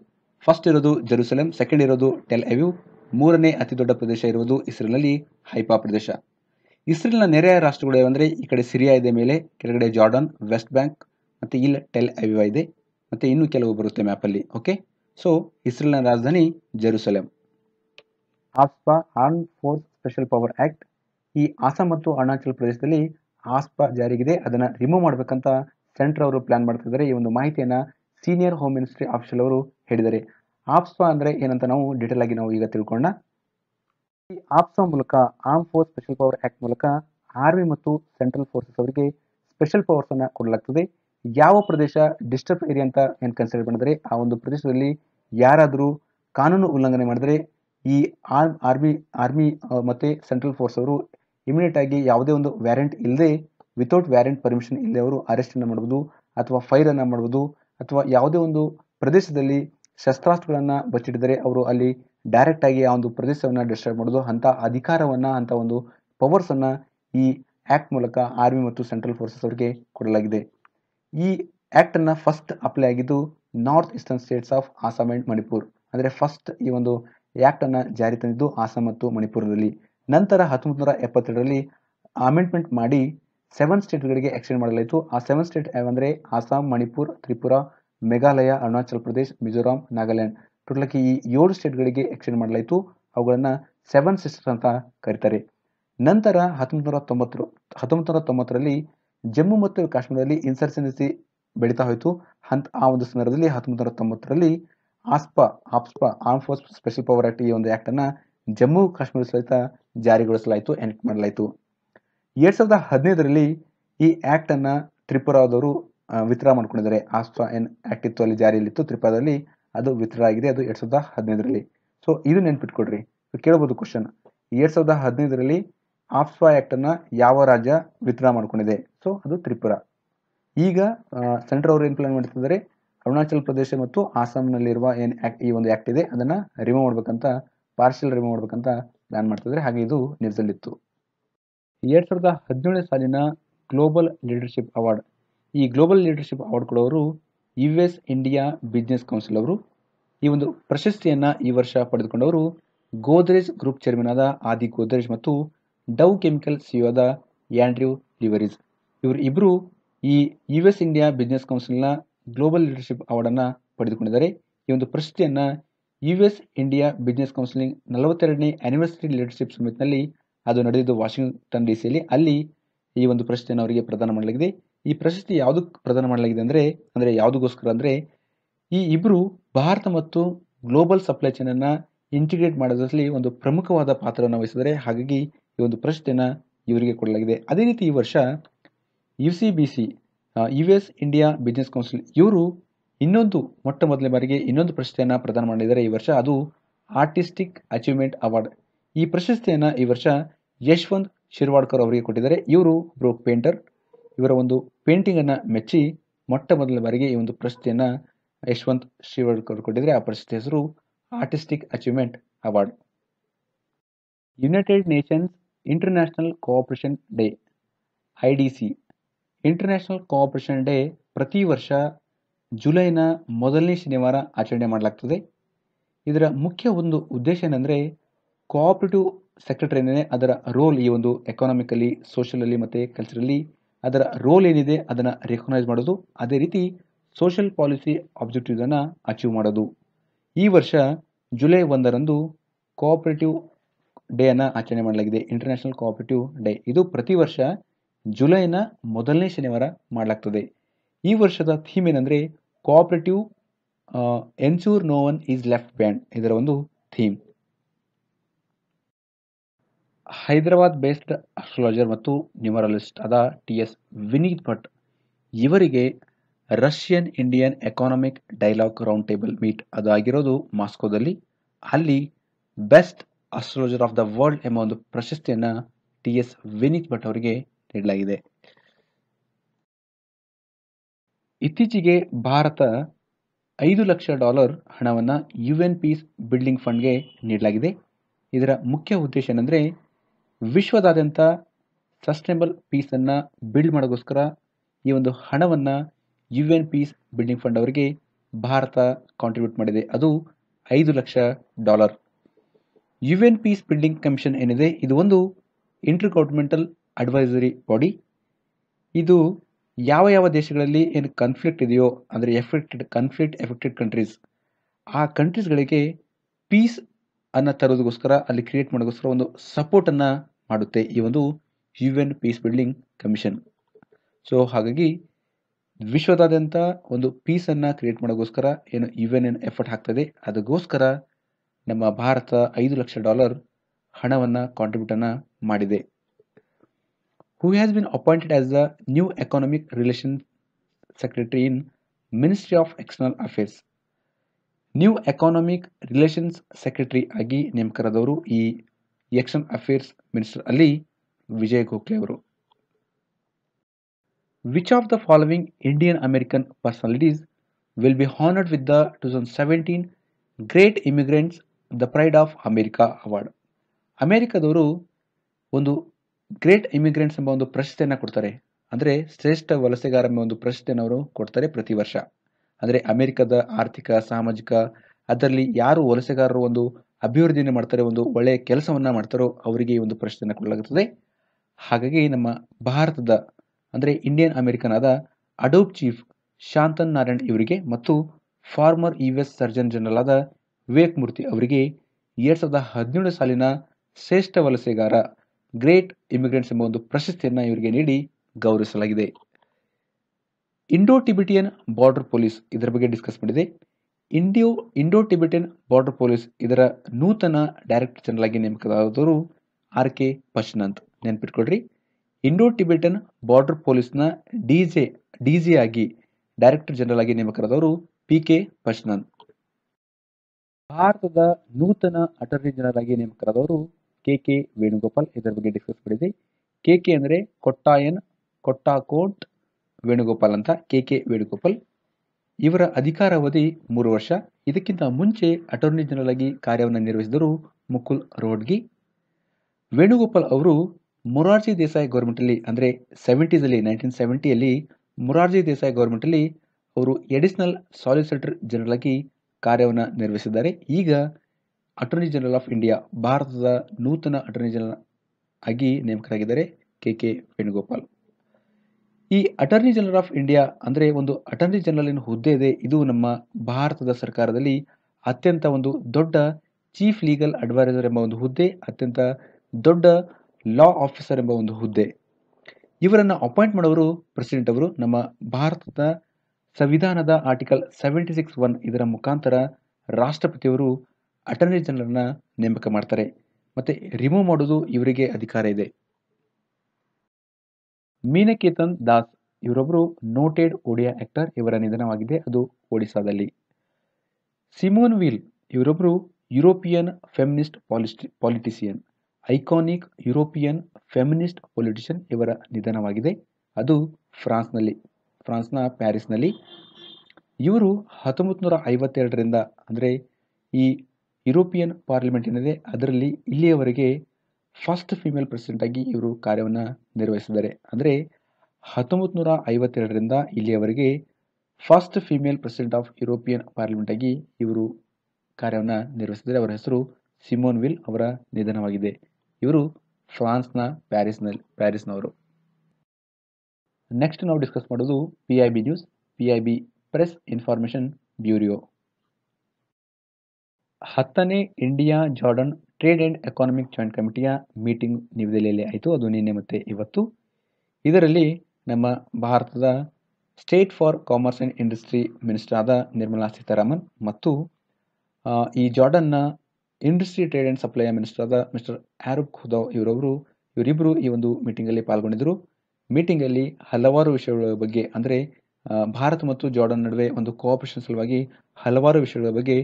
first ಇರೋದು ಜೆರುಸಲೆಂ ಸೆಕೆಂಡ್ ಇರೋದು ಟೆಲ್ ಅವ್ಯೂ ಮೂರನೇ ಅತಿ ದೊಡ್ಡ ಪ್ರದೇಶ ಇರುವುದು ಇಸ್ರೇಲ್ನಲ್ಲಿ ಹೈಪಾ ಪ್ರದೇಶ ಇಸ್ರೇಲ್ನ ನೆರೆಯ ರಾಷ್ಟ್ರಗಳು ಅಂದರೆ ಈ ಕಡೆ ಸಿರಿಯಾ ಇದೆ ಮೇಲೆ ಕೆಳಗಡೆ ಜಾರ್ಡನ್ ವೆಸ್ಟ್ ಬ್ಯಾಂಕ್ ಮತ್ತು ಇಲ್ಲಿ ಟೆಲ್ ಅವ್ಯೂ ಇದೆ ಮತ್ತು ಇನ್ನೂ ಕೆಲವು ಬರುತ್ತೆ ಮ್ಯಾಪಲ್ಲಿ ಓಕೆ ಸೊ ಇಸ್ರೇಲ್ನ ರಾಜಧಾನಿ Jerusalem AFSPA arm force special power act ಈ ಆಸಾಂ ಮತ್ತು ಅರುಣಾಚಲ ಪ್ರದೇಶದಲ್ಲಿ ಆಸ್ಪಾ ಜಾರಿಗಿದೆ ಅದನ್ನು ರಿಮೂವ್ ಮಾಡಬೇಕಂತ ಸೆಂಟರ್ ಅವರು ಪ್ಲಾನ್ ಮಾಡ್ತಿದ್ದಾರೆ ಈ ಒಂದು ಮಾಹಿತಿಯನ್ನು ಸೀನಿಯರ್ ಹೋಮ್ ಮಿನಿಸ್ಟ್ರಿ ಆಫೀಸರ್ ಅವರು ಹೇಳಿದ್ದಾರೆ ಆಪ್ಸ್ಪಾ ಅಂದರೆ ಏನಂತ ನಾವು ಡೀಟೇಲ್ ಆಗಿ ನಾವು ಈಗ ತಿಳ್ಕೊಳ್ಳೋಣ ಈ ಆಪ್ಸಾ ಮೂಲಕ arm force special power act ಮೂಲಕ ಆರ್ಮಿ ಮತ್ತು ಸೆಂಟ್ರಲ್ ಫೋರ್ಸಸ್ ಅವರಿಗೆ ಸ್ಪೆಷಲ್ ಪವರ್ಸ್ ಪವರ್ಸನ್ನು ಕೊಡಲಾಗ್ತದೆ ಯಾವ ಪ್ರದೇಶ ಡಿಸ್ಟರ್ಬ್ ಏರಿಯಾ ಅಂತ ಏನು ಕನ್ಸಿಡರ್ ಮಾಡಿದರೆ ಆ ಒಂದು ಪ್ರದೇಶದಲ್ಲಿ ಯಾರಾದರೂ ಕಾನೂನು ಉಲ್ಲಂಘನೆ ಮಾಡಿದರೆ ಈ ಆರ್ಮಿ ಆರ್ಮಿ ಮತ್ತು ಸೆಂಟ್ರಲ್ ಫೋರ್ಸ್ ಅವರು ಇಮಿಡಿಯೇಟ್ ಆಗಿ ಯಾವುದೇ ಒಂದು ವ್ಯಾರೆಂಟ್ ಇಲ್ಲದೆ ವಿತೌಟ್ ವ್ಯಾರೆಂಟ್ ಪರ್ಮಿಷನ್ ಇಲ್ಲದೆ ಅವರು ಅರೆಸ್ಟನ್ನು ಮಾಡ್ಬೋದು ಅಥವಾ ಫೈರನ್ನು ಮಾಡ್ಬೋದು ಅಥವಾ ಯಾವುದೇ ಒಂದು ಪ್ರದೇಶದಲ್ಲಿ ಶಸ್ತ್ರಾಸ್ತ್ರಗಳನ್ನು ಬಚ್ಚಿಡಿದರೆ ಅವರು ಅಲ್ಲಿ ಡೈರೆಕ್ಟಾಗಿ ಆ ಒಂದು ಪ್ರದೇಶವನ್ನು ಡಿಸ್ಟರ್ಬ್ ಮಾಡೋದು ಅಂತ ಅಧಿಕಾರವನ್ನು ಅಂತ ಒಂದು ಪವರ್ಸನ್ನು ಈ ಆ್ಯಕ್ಟ್ ಮೂಲಕ ಆರ್ಮಿ ಮತ್ತು ಸೆಂಟ್ರಲ್ ಫೋರ್ಸಸ್ ಅವರಿಗೆ ಕೊಡಲಾಗಿದೆ ಈ ಆ್ಯಕ್ಟನ್ನು ಫಸ್ಟ್ ಅಪ್ಲೈ ಆಗಿದ್ದು north eastern states of Assam and Manipur ಅಂದರೆ ಫಸ್ಟ್ ಈ ಒಂದು ಆ್ಯಕ್ಟನ್ನು ಜಾರಿ ತಂದಿದ್ದು ಆಸಾಮ್ ಮತ್ತು ಮಣಿಪುರದಲ್ಲಿ ನಂತರ ಹತ್ತೊಂಬತ್ತು ನೂರ ಎಪ್ಪತ್ತೆರಡರಲ್ಲಿ ಅಮೆಂಡ್ಮೆಂಟ್ ಮಾಡಿ ಸೆವೆನ್ ಸ್ಟೇಟ್ಗಳಿಗೆ ಎಕ್ಸ್ಟೆಂಡ್ ಮಾಡಲಾಯಿತು ಆ ಸೆವೆನ್ ಸ್ಟೇಟ್ ಅಂದರೆ ಆಸಾಮ್ ಮಣಿಪುರ್ ತ್ರಿಪುರ ಮೇಘಾಲಯ ಅರುಣಾಚಲ ಪ್ರದೇಶ್ ಮಿಜೋರಾಂ ನಾಗಾಲ್ಯಾಂಡ್ ಟೋಟಲಾಗಿ ಈ ಏಳು ಸ್ಟೇಟ್ಗಳಿಗೆ ಎಕ್ಸ್ಟೆಂಡ್ ಮಾಡಲಾಯಿತು ಅವುಗಳನ್ನು ಸೆವೆನ್ ಸಿಸ್ಟರ್ಸ್ ಅಂತ ಕರೀತಾರೆ ನಂತರ ಹತ್ತೊಂಬತ್ತು ನೂರ ತೊಂಬತ್ತರ ಹತ್ತೊಂಬತ್ತು ನೂರ ತೊಂಬತ್ತರಲ್ಲಿ ಜಮ್ಮು ಮತ್ತು ಕಾಶ್ಮೀರದಲ್ಲಿ ಇನ್ಸರ್ಜೆನ್ಸಿ ಬೆಳೀತಾ ಹೋಯಿತು ಅಂತ ಆ ಒಂದು ಸಂದರ್ಭದಲ್ಲಿ ಹತ್ತೊಂಬತ್ತು ನೂರ ತೊಂಬತ್ತರಲ್ಲಿ AFSPA AFSPA arm force special power act ಈ ಒಂದು ಅನ್ನ ಜಮ್ಮು ಕಾಶ್ಮೀರ ಸಹಿತ ಜಾರಿಗೊಳಿಸಲಾಯಿತು ಎನೆಕ್ಟ್ ಮಾಡಲಾಯಿತು ಎರಡ್ ಸಾವಿರದ ಹದಿನೈದರಲ್ಲಿ ಈ ಆಕ್ಟ್ ಆ್ಯಕ್ಟನ್ನು ತ್ರಿಪುರಾದವರು ವಿತ್ಡ್ರಾ ಮಾಡ್ಕೊಂಡಿದ್ದಾರೆ ಆಸ್ಪಾ ಎನ್ ಆ್ಯಕ್ಟ್ ಇತ್ತು ಅಲ್ಲಿ ಜಾರಿಯಲ್ಲಿತ್ತು ತ್ರಿಪುರಾದಲ್ಲಿ ಅದು ವಿತ್ಡ್ರಾ ಆಗಿದೆ ಅದು ಎರಡ್ ಸಾವಿರದ ಹದಿನೈದರಲ್ಲಿ ಸೊ ಇದು ನೆನ್ಪಿಟ್ಕೊಡ್ರಿ ಕೇಳಬಹುದು ಕ್ವಶನ್ ಎರಡ್ ಸಾವಿರದ ಹದಿನೈದರಲ್ಲಿ ಆಫ್ಸ್ವಾ ಅನ್ನ ಯಾವ ರಾಜ್ಯ ವಿತ್ಡ್ರಾ ಮಾಡ್ಕೊಂಡಿದೆ ಸೊ ಅದು ತ್ರಿಪುರ ಈಗ ಸೆಂಟ್ರ್ ಅವರು ಏನು ಪ್ಲಾನ್ ಮಾಡ್ತಿದ್ದಾರೆ ಅರುಣಾಚಲ್ ಪ್ರದೇಶ ಮತ್ತು ಆಸಾಂನಲ್ಲಿರುವ ಏನು ಆ್ಯಕ್ಟ್ ಈ ಒಂದು ಆ್ಯಕ್ಟ್ ಇದೆ ಅದನ್ನು ರಿಮೂವ್ ಮಾಡ್ಬೇಕಂತ ಪಾರ್ಶಿಯಲ್ ರಿಮೂವ್ ಮಾಡ್ಬೇಕಂತ ಪ್ಲಾನ್ ಮಾಡ್ತಿದ್ದಾರೆ ಹಾಗೆ ಇದು ನಿರ್ಸಲ್ಲಿತ್ತು ಎರಡು ಸಾವಿರದ ಹದಿನೇಳನೇ ಸಾಲಿನ ಗ್ಲೋಬಲ್ ಲೀಡರ್ಶಿಪ್ ಅವಾರ್ಡ್ ಈ ಗ್ಲೋಬಲ್ ಲೀಡರ್ಶಿಪ್ ಅವಾರ್ಡ್ ಕೊಡೋರು U S India business council ಅವರು ಈ ಒಂದು ಪ್ರಶಸ್ತಿಯನ್ನು ಈ ವರ್ಷ ಪಡೆದುಕೊಂಡವರು ಗೋದ್ರೇಜ್ ಗ್ರೂಪ್ ಚೇರ್ಮನ್ ಆದ ಆದಿ ಗೋದ್ರೇಜ್ ಮತ್ತು ಡೌ ಕೆಮಿಕಲ್ ಸಿಇಒ ಆದ ಆ್ಯಂಡ್ರ್ಯೂ ಲಿವರೀಸ್ ಇವರು ಇಬ್ಬರು ಈ ಯು ಎಸ್ ಇಂಡಿಯಾ ಬಿಸ್ನೆಸ್ ಕೌನ್ಸಿಲ್ನ ಗ್ಲೋಬಲ್ ಲೀಡರ್ಶಿಪ್ ಅವಾರ್ಡನ್ನು ಪಡೆದುಕೊಂಡಿದ್ದಾರೆ ಈ ಒಂದು ಪ್ರಶಸ್ತಿಯನ್ನು ಯು ಎಸ್ ಇಂಡಿಯಾ ಬಿಸ್ನೆಸ್ ಕೌನ್ಸಿಲಿಂಗ್ ನಲವತ್ತೆರಡನೇ ಆ್ಯನಿವರ್ಸರಿ ಲೀಡರ್ಶಿಪ್ ಸಮಿತಿನಲ್ಲಿ ಅದು ನಡೆದಿದ್ದು ವಾಷಿಂಗ್ಟನ್ ಡಿ ಸಿಯಲ್ಲಿ ಅಲ್ಲಿ ಈ ಒಂದು ಪ್ರಶಸ್ತಿಯನ್ನು ಅವರಿಗೆ ಪ್ರದಾನ ಮಾಡಲಾಗಿದೆ ಈ ಪ್ರಶಸ್ತಿ ಯಾವುದಕ್ಕೆ ಪ್ರದಾನ ಮಾಡಲಾಗಿದೆ ಅಂದರೆ ಅಂದರೆ ಯಾವುದಕ್ಕೋಸ್ಕರ ಅಂದರೆ ಈ ಇಬ್ಬರು ಭಾರತ ಮತ್ತು ಗ್ಲೋಬಲ್ ಸಪ್ಲೈ ಅನ್ನು ಇಂಟಿಗ್ರೇಟ್ ಮಾಡೋದ್ರಲ್ಲಿ ಒಂದು ಪ್ರಮುಖವಾದ ಪಾತ್ರವನ್ನು ವಹಿಸಿದರೆ ಹಾಗಾಗಿ ಈ ಒಂದು ಪ್ರಶಸ್ತಿಯನ್ನು ಇವರಿಗೆ ಕೊಡಲಾಗಿದೆ ಅದೇ ರೀತಿ ಈ ವರ್ಷ U C B C U S India business council ಇವರು ಇನ್ನೊಂದು ಮೊಟ್ಟ ಮೊದಲ ಬಾರಿಗೆ ಇನ್ನೊಂದು ಪ್ರಶಸ್ತಿಯನ್ನು ಪ್ರದಾನ ಮಾಡಿದ್ದಾರೆ ಈ ವರ್ಷ ಅದು ಆರ್ಟಿಸ್ಟಿಕ್ ಅಚೀವ್ಮೆಂಟ್ ಅವಾರ್ಡ್ ಈ ಪ್ರಶಸ್ತಿಯನ್ನು ಈ ವರ್ಷ ಯಶವಂತ್ ಶಿರ್ವಾಡ್ಕರ್ ಅವರಿಗೆ ಕೊಟ್ಟಿದ್ದಾರೆ ಇವರು ಒಬ್ಬರು ಪೇಂಟರ್ ಇವರ ಒಂದು ಪೇಂಟಿಂಗನ್ನು ಮೆಚ್ಚಿ ಮೊಟ್ಟ ಮೊದಲ ಬಾರಿಗೆ ಈ ಒಂದು ಪ್ರಶಸ್ತಿಯನ್ನು ಯಶವಂತ್ ಶಿರ್ವಾಡ್ಕರ್ ಕೊಟ್ಟಿದ್ದಾರೆ ಆ ಪ್ರಶಸ್ತಿ ಹೆಸರು artistic achievement award United Nations international cooperation day I D C international cooperation day ಪ್ರತಿ ವರ್ಷ ಜುಲೈನ ಮೊದಲನೇ ಶನಿವಾರ ಆಚರಣೆ ಮಾಡಲಾಗ್ತದೆ ಇದರ ಮುಖ್ಯ ಒಂದು ಉದ್ದೇಶ ಏನಂದರೆ ಕೋಆಪ್ರೇಟಿವ್ ಸೆಕ್ರೆಟರಿನೇ ಅದರ ರೋಲ್ ಈ ಒಂದು ಎಕಾನಮಿಕಲಿ ಸೋಷಲಲ್ಲಿ ಮತ್ತು ಕಲ್ಚರಲ್ಲಿ ಅದರ ರೋಲ್ ಏನಿದೆ ಅದನ್ನು ರೆಕಗ್ನೈಸ್ ಮಾಡೋದು ಅದೇ ರೀತಿ ಸೋಷಿಯಲ್ ಪಾಲಿಸಿ ಆಬ್ಜೆಕ್ಟಿವ್ಸನ್ನು ಅಚೀವ್ ಮಾಡೋದು ಈ ವರ್ಷ ಜುಲೈ ಒಂದರಂದು ಕೋಆಪರೇಟಿವ್ ಅನ್ನು ಆಚರಣೆ ಮಾಡಲಾಗಿದೆ ಇಂಟರ್ನ್ಯಾಷನಲ್ ಕೋಆಪರೇಟಿವ್ ಡೇ ಇದು ಪ್ರತಿ ವರ್ಷ ಜುಲೈನ ಮೊದಲನೇ ಶನಿವಾರ ಮಾಡಲಾಗ್ತದೆ ಈ ವರ್ಷದ ಥೀಮ್ ಏನಂದರೆ cooperative ensure no one is left behind ಇದರ ಒಂದು ಥೀಮ್ ಹೈದರಾಬಾದ್ ಬೇಸ್ಡ್ ಅಸ್ಟ್ರಾಲಜರ್ ಮತ್ತು ನ್ಯೂಮರಾಲಿಸ್ಟ್ ಆದ ಟಿ ಎಸ್ ವಿನೀತ್ ಭಟ್ ಇವರಿಗೆ Russian Indian economic dialogue round table meet ಅದು ಆಗಿರೋದು ಮಾಸ್ಕೋದಲ್ಲಿ ಅಲ್ಲಿ best astrologer of the world ಎಂಬ ಒಂದು ಪ್ರಶಸ್ತಿಯನ್ನು ಟಿ ಎಸ್ ವಿನೀತ್ ಭಟ್ ಅವರಿಗೆ ನೀಡಲಾಗಿದೆ ಇತ್ತೀಚೆಗೆ ಭಾರತ ಐದು ಲಕ್ಷ ಡಾಲರ್ ಹಣವನ್ನು ಯು ಎನ್ ಪೀಸ್ ಬಿಲ್ಡಿಂಗ್ ಫಂಡ್ಗೆ ನೀಡಲಾಗಿದೆ ಇದರ ಮುಖ್ಯ ಉದ್ದೇಶ ಏನಂದರೆ ವಿಶ್ವದಾದ್ಯಂತ ಸಸ್ಟೇನಬಲ್ ಪೀಸನ್ನು ಬಿಲ್ಡ್ ಮಾಡೋಕ್ಕೋಸ್ಕರ ಈ ಒಂದು ಹಣವನ್ನು U N peace building fund ಅವರಿಗೆ ಭಾರತ ಕಾಂಟ್ರಿಬ್ಯೂಟ್ ಮಾಡಿದೆ ಅದು ಐದು lakh dollar U N peace building commission ಏನಿದೆ ಇದು ಒಂದು ಇಂಟರ್ ಗೌರ್ಮೆಂಟಲ್ ಅಡ್ವೈಸರಿ ಬಾಡಿ ಇದು ಯಾವ ಯಾವ ದೇಶಗಳಲ್ಲಿ ಏನು ಕನ್ಫ್ಲಿಕ್ಟ್ ಇದೆಯೋ ಅಂದರೆ ಎಫೆಕ್ಟೆಡ್ ಕನ್ಫ್ಲಿಕ್ಟ್ ಎಫೆಕ್ಟೆಡ್ ಕಂಟ್ರೀಸ್ ಆ ಕಂಟ್ರೀಸ್ಗಳಿಗೆ ಪೀಸ್ ಅನ್ನು ತರೋದಕ್ಕೋಸ್ಕರ ಅಲ್ಲಿ ಕ್ರಿಯೇಟ್ ಮಾಡೋಕ್ಕೋಸ್ಕರ ಒಂದು ಸಪೋರ್ಟನ್ನು ಮಾಡುತ್ತೆ ಈ ಒಂದು U N peace building commission so ಹಾಗಾಗಿ ವಿಶ್ವದಾದ್ಯಂತ ಒಂದು ಪೀಸನ್ನು ಕ್ರಿಯೇಟ್ ಮಾಡೋಕ್ಕೋಸ್ಕರ ಏನು ಯು ಎನ್ ಏನು ಎಫರ್ಟ್ ಹಾಕ್ತದೆ ಅದಕ್ಕೋಸ್ಕರ ನಮ್ಮ ಭಾರತ ಐದು ಲಕ್ಷ ಡಾಲರ್ ಹಣವನ್ನು ಕಾಂಟ್ರಿಬ್ಯೂಟನ್ನು ಮಾಡಿದೆ who has been appointed as the new Economic Relations Secretary in Ministry of External Affairs. New economic relations secretary ಆಗಿ ನೇಮಕರಾದವರು ಈ ಎಕ್ಷನ್ ಅಫೇರ್ಸ್ ಮಿನಿಸ್ಟರ್ ಅಲ್ಲಿ ವಿಜಯ್ ಗೋಖಲೆ ಅವರು which of the following Indian American personalities will be honoured with the two thousand seventeen great immigrants the pride of America award ಅಮೆರಿಕದವರು ಒಂದು great immigrants ಎಂಬ ಒಂದು ಪ್ರಶಸ್ತಿಯನ್ನು ಕೊಡ್ತಾರೆ ಅಂದರೆ ಶ್ರೇಷ್ಠ ವಲಸೆಗಾರ ಎಂಬ ಒಂದು ಪ್ರಶಸ್ತಿಯನ್ನು ಅವರು ಕೊಡ್ತಾರೆ ಪ್ರತಿ ವರ್ಷ ಅಂದರೆ ಅಮೆರಿಕದ ಆರ್ಥಿಕ ಸಾಮಾಜಿಕ ಅದರಲ್ಲಿ ಯಾರು ವಲಸೆಗಾರರು ಒಂದು ಅಭಿವೃದ್ಧಿಯನ್ನು ಮಾಡ್ತಾರೆ ಒಂದು ಒಳ್ಳೆಯ ಕೆಲಸವನ್ನು ಮಾಡ್ತಾರೋ ಅವರಿಗೆ ಈ ಒಂದು ಪ್ರಶಸ್ತಿಯನ್ನು ಕೊಡಲಾಗುತ್ತದೆ ಹಾಗಾಗಿ ನಮ್ಮ ಭಾರತದ ಅಂದರೆ ಇಂಡಿಯನ್ ಅಮೆರಿಕನ್ ಆದ ಅಡೋಬ್ ಚೀಫ್ ಶಾಂತನ್ ನಾರಾಯಣ್ ಇವರಿಗೆ ಮತ್ತು former U S surgeon general ಆದ ವಿವೇಕ್ ಮೂರ್ತಿ ಅವರಿಗೆ ಎರಡು ಸಾವಿರದ ಹದಿನೇಳು ಸಾಲಿನ ಶ್ರೇಷ್ಠ ವಲಸೆಗಾರ ಗ್ರೇಟ್ ಇಮಿಗ್ರೆಂಟ್ಸ್ ಎಂಬ ಒಂದು ಪ್ರಶಸ್ತಿಯನ್ನು ಇವರಿಗೆ ನೀಡಿ ಗೌರವಿಸಲಾಗಿದೆ ಇಂಡೋ ಟಿಬಿಟಿಯನ್ ಬಾರ್ಡರ್ ಪೊಲೀಸ್ ಇದರ ಬಗ್ಗೆ ಡಿಸ್ಕಸ್ ಮಾಡಿದೆ Indo Indo Tibetan border police ಇದರ ನೂತನ ಡೈರೆಕ್ಟರ್ ಜನರಲ್ ಆಗಿ ನೇಮಕವಾದವರು ಆರ್ ಕೆ ಪಶ್ನಂತ್ ನೆನ್ಪಿಟ್ಕೊಳ್ರಿ ಇಂಡೋ ಟಿಬೆಟನ್ ಬಾರ್ಡರ್ ಪೊಲೀಸ್ನ ಡಿ ಜೆ ಡಿ ಜೆ ಆಗಿ ಡೈರೆಕ್ಟರ್ ಜನರಲ್ ಆಗಿ ನೇಮಕರಾದವರು ಪಿ ಕೆ ಪಶ್ನಂತ್ ಭಾರತದ ನೂತನ ಅಟಾರ್ನಿ ಜನರಲ್ ಆಗಿ ನೇಮಕರಾದವರು ಕೆ ಕೆ ವೇಣುಗೋಪಾಲ್ ಇದರ ಬಗ್ಗೆ ಡಿಸ್ಕಸ್ ಮಾಡಿದ್ವಿ ಕೆ ಕೆ ಅಂದರೆ ಕೊಟ್ಟಾಯನ್ ಕೊಟ್ಟಾಕೋಟ್ ವೇಣುಗೋಪಾಲ್ ಅಂತ ಕೆ ಕೆ ವೇಣುಗೋಪಾಲ್ ಇವರ ಅಧಿಕಾರಾವಧಿ ಮೂರು ವರ್ಷ ಇದಕ್ಕಿಂತ ಮುಂಚೆ ಅಟಾರ್ನಿ ಜನರಲ್ ಆಗಿ ಕಾರ್ಯವನ್ನು ನಿರ್ವಹಿಸಿದರು ಮುಕುಲ್ ರೋಡ್ಗಿ ವೇಣುಗೋಪಾಲ್ ಅವರು ಮೊರಾರ್ಜಿ ದೇಸಾಯಿ ಗೌರ್ಮೆಂಟಲ್ಲಿ ಅಂದರೆ ಸೆವೆಂಟೀಸಲ್ಲಿ ನೈನ್ಟೀನ್ ಸೆವೆಂಟಿಯಲ್ಲಿ ಮೊರಾರ್ಜಿ ದೇಸಾಯಿ ಗೌರ್ಮೆಂಟಲ್ಲಿ ಅವರು ಎಡಿಷನಲ್ ಸಾಲಿಸಿಟರ್ ಜನರಲ್ ಆಗಿ ಕಾರ್ಯವನ್ನು ನಿರ್ವಹಿಸಿದ್ದಾರೆ ಈಗ ಅಟರ್ನಿ ಜನರಲ್ ಆಫ್ ಇಂಡಿಯಾ ಭಾರತದ ನೂತನ ಅಟರ್ನಿ ಜನರಲ್ ಆಗಿ ನೇಮಕರಾಗಿದ್ದಾರೆ ಕೆ ಕೆ ವೇಣುಗೋಪಾಲ್ ಈ ಅಟರ್ನಿ ಜನರಲ್ ಆಫ್ ಇಂಡಿಯಾ ಅಂದರೆ ಒಂದು ಅಟರ್ನಿ ಜನರಲ್ ಹುದ್ದೆ ಇದೆ ಇದು ನಮ್ಮ ಭಾರತದ ಸರ್ಕಾರದಲ್ಲಿ ಅತ್ಯಂತ ಒಂದು ದೊಡ್ಡ ಚೀಫ್ ಲೀಗಲ್ ಅಡ್ವೈಸರ್ ಎಂಬ ಒಂದು ಹುದ್ದೆ ಅತ್ಯಂತ ದೊಡ್ಡ ಲಾ ಆಫೀಸರ್ ಎಂಬ ಒಂದು ಹುದ್ದೆ ಇವರನ್ನು ಅಪಾಯಿಂಟ್ ಮಾಡೋರು ಪ್ರೆಸಿಡೆಂಟ್ ಅವರು ನಮ್ಮ ಭಾರತದ ಸಂವಿಧಾನದ ಆರ್ಟಿಕಲ್ ಸೆವೆಂಟಿ ಸಿಕ್ಸ್ ಒನ್ ಇದರ ಮುಖಾಂತರ ರಾಷ್ಟ್ರಪತಿಯವರು ಅಟರ್ನಿ ಜನರನ್ನು ನೇಮಕ ಮಾಡ್ತಾರೆ ಮತ್ತು ರಿಮೂವ್ ಮಾಡೋದು ಇವರಿಗೆ ಅಧಿಕಾರ ಇದೆ ಮೀನಕೇತನ್ ದಾಸ್ ಇವರೊಬ್ಬರು ನೋಟೆಡ್ ಒಡಿಯಾ ಆ್ಯಕ್ಟರ್ ಇವರ ನಿಧನವಾಗಿದೆ ಅದು ಒಡಿಸಾದಲ್ಲಿ ಸಿಮೋನ್ ವಿಲ್ ಇವರೊಬ್ಬರು European feminist polity politician iconic European feminist politician ಇವರ ನಿಧನವಾಗಿದೆ ಅದು ಫ್ರಾನ್ಸ್ನಲ್ಲಿ ಫ್ರಾನ್ಸ್ನ ಪ್ಯಾರಿಸ್ನಲ್ಲಿ ಇವರು ಹತ್ತೊಂಬತ್ತು ನೂರ ಐವತ್ತೆರಡರಿಂದ ಅಂದರೆ ಈ ಯುರೋಪಿಯನ್ ಪಾರ್ಲಿಮೆಂಟ್ ಏನಿದೆ ಅದರಲ್ಲಿ ಇಲ್ಲಿಯವರೆಗೆ ಫಸ್ಟ್ ಫೀಮೇಲ್ ಪ್ರೆಸಿಡೆಂಟ್ ಆಗಿ ಇವರು ಕಾರ್ಯವನ್ನು ನಿರ್ವಹಿಸಿದ್ದಾರೆ ಅಂದರೆ ಹತ್ತೊಂಬತ್ತು ನೂರ ಐವತ್ತೆರಡರಿಂದ ಇಲ್ಲಿಯವರೆಗೆ first female president of European parliament ಆಗಿ ಇವರು ಕಾರ್ಯವನ್ನು ನಿರ್ವಹಿಸಿದ್ದಾರೆ ಅವರ ಹೆಸರು ಸಿಮೋನ್ ವಿಲ್ ಅವರ ನಿಧನವಾಗಿದೆ ಇವರು ಫ್ರಾನ್ಸ್ನ ಪ್ಯಾರಿಸ್ನಲ್ಲಿ ಪ್ಯಾರಿಸ್ನವರು ನೆಕ್ಸ್ಟ್ ನಾವು ಡಿಸ್ಕಸ್ ಮಾಡೋದು P I B news P I B press information bureau ಹತ್ತನೇ India Jordan trade and economic joint ಕಮಿಟಿಯ ಮೀಟಿಂಗ್ ನೀವು ಆಯಿತು ಅದು ನಿನ್ನೆ ಮತ್ತೆ ಇವತ್ತು ಇದರಲ್ಲಿ ನಮ್ಮ ಭಾರತದ state for commerce and industry minister ಆದ ನಿರ್ಮಲಾ ಸೀತಾರಾಮನ್ ಮತ್ತು ಈ ಜಾರ್ಡನ್ನ industry trade and supply minister ಆದ ಮಿಸ್ಟರ್ ಆ್ಯರೂಬ್ ಖುದಾ ಇವರವರು ಇವರಿಬ್ಬರು ಈ ಒಂದು ಮೀಟಿಂಗಲ್ಲಿ ಪಾಲ್ಗೊಂಡಿದ್ದರು ಮೀಟಿಂಗಲ್ಲಿ ಹಲವಾರು ವಿಷಯಗಳ ಬಗ್ಗೆ ಅಂದರೆ ಭಾರತ ಮತ್ತು ಜಾರ್ಡನ್ ನಡುವೆ ಒಂದು ಕೋಆಪರೇಷನ್ ಸಲುವಾಗಿ ಹಲವಾರು ವಿಷಯಗಳ ಬಗ್ಗೆ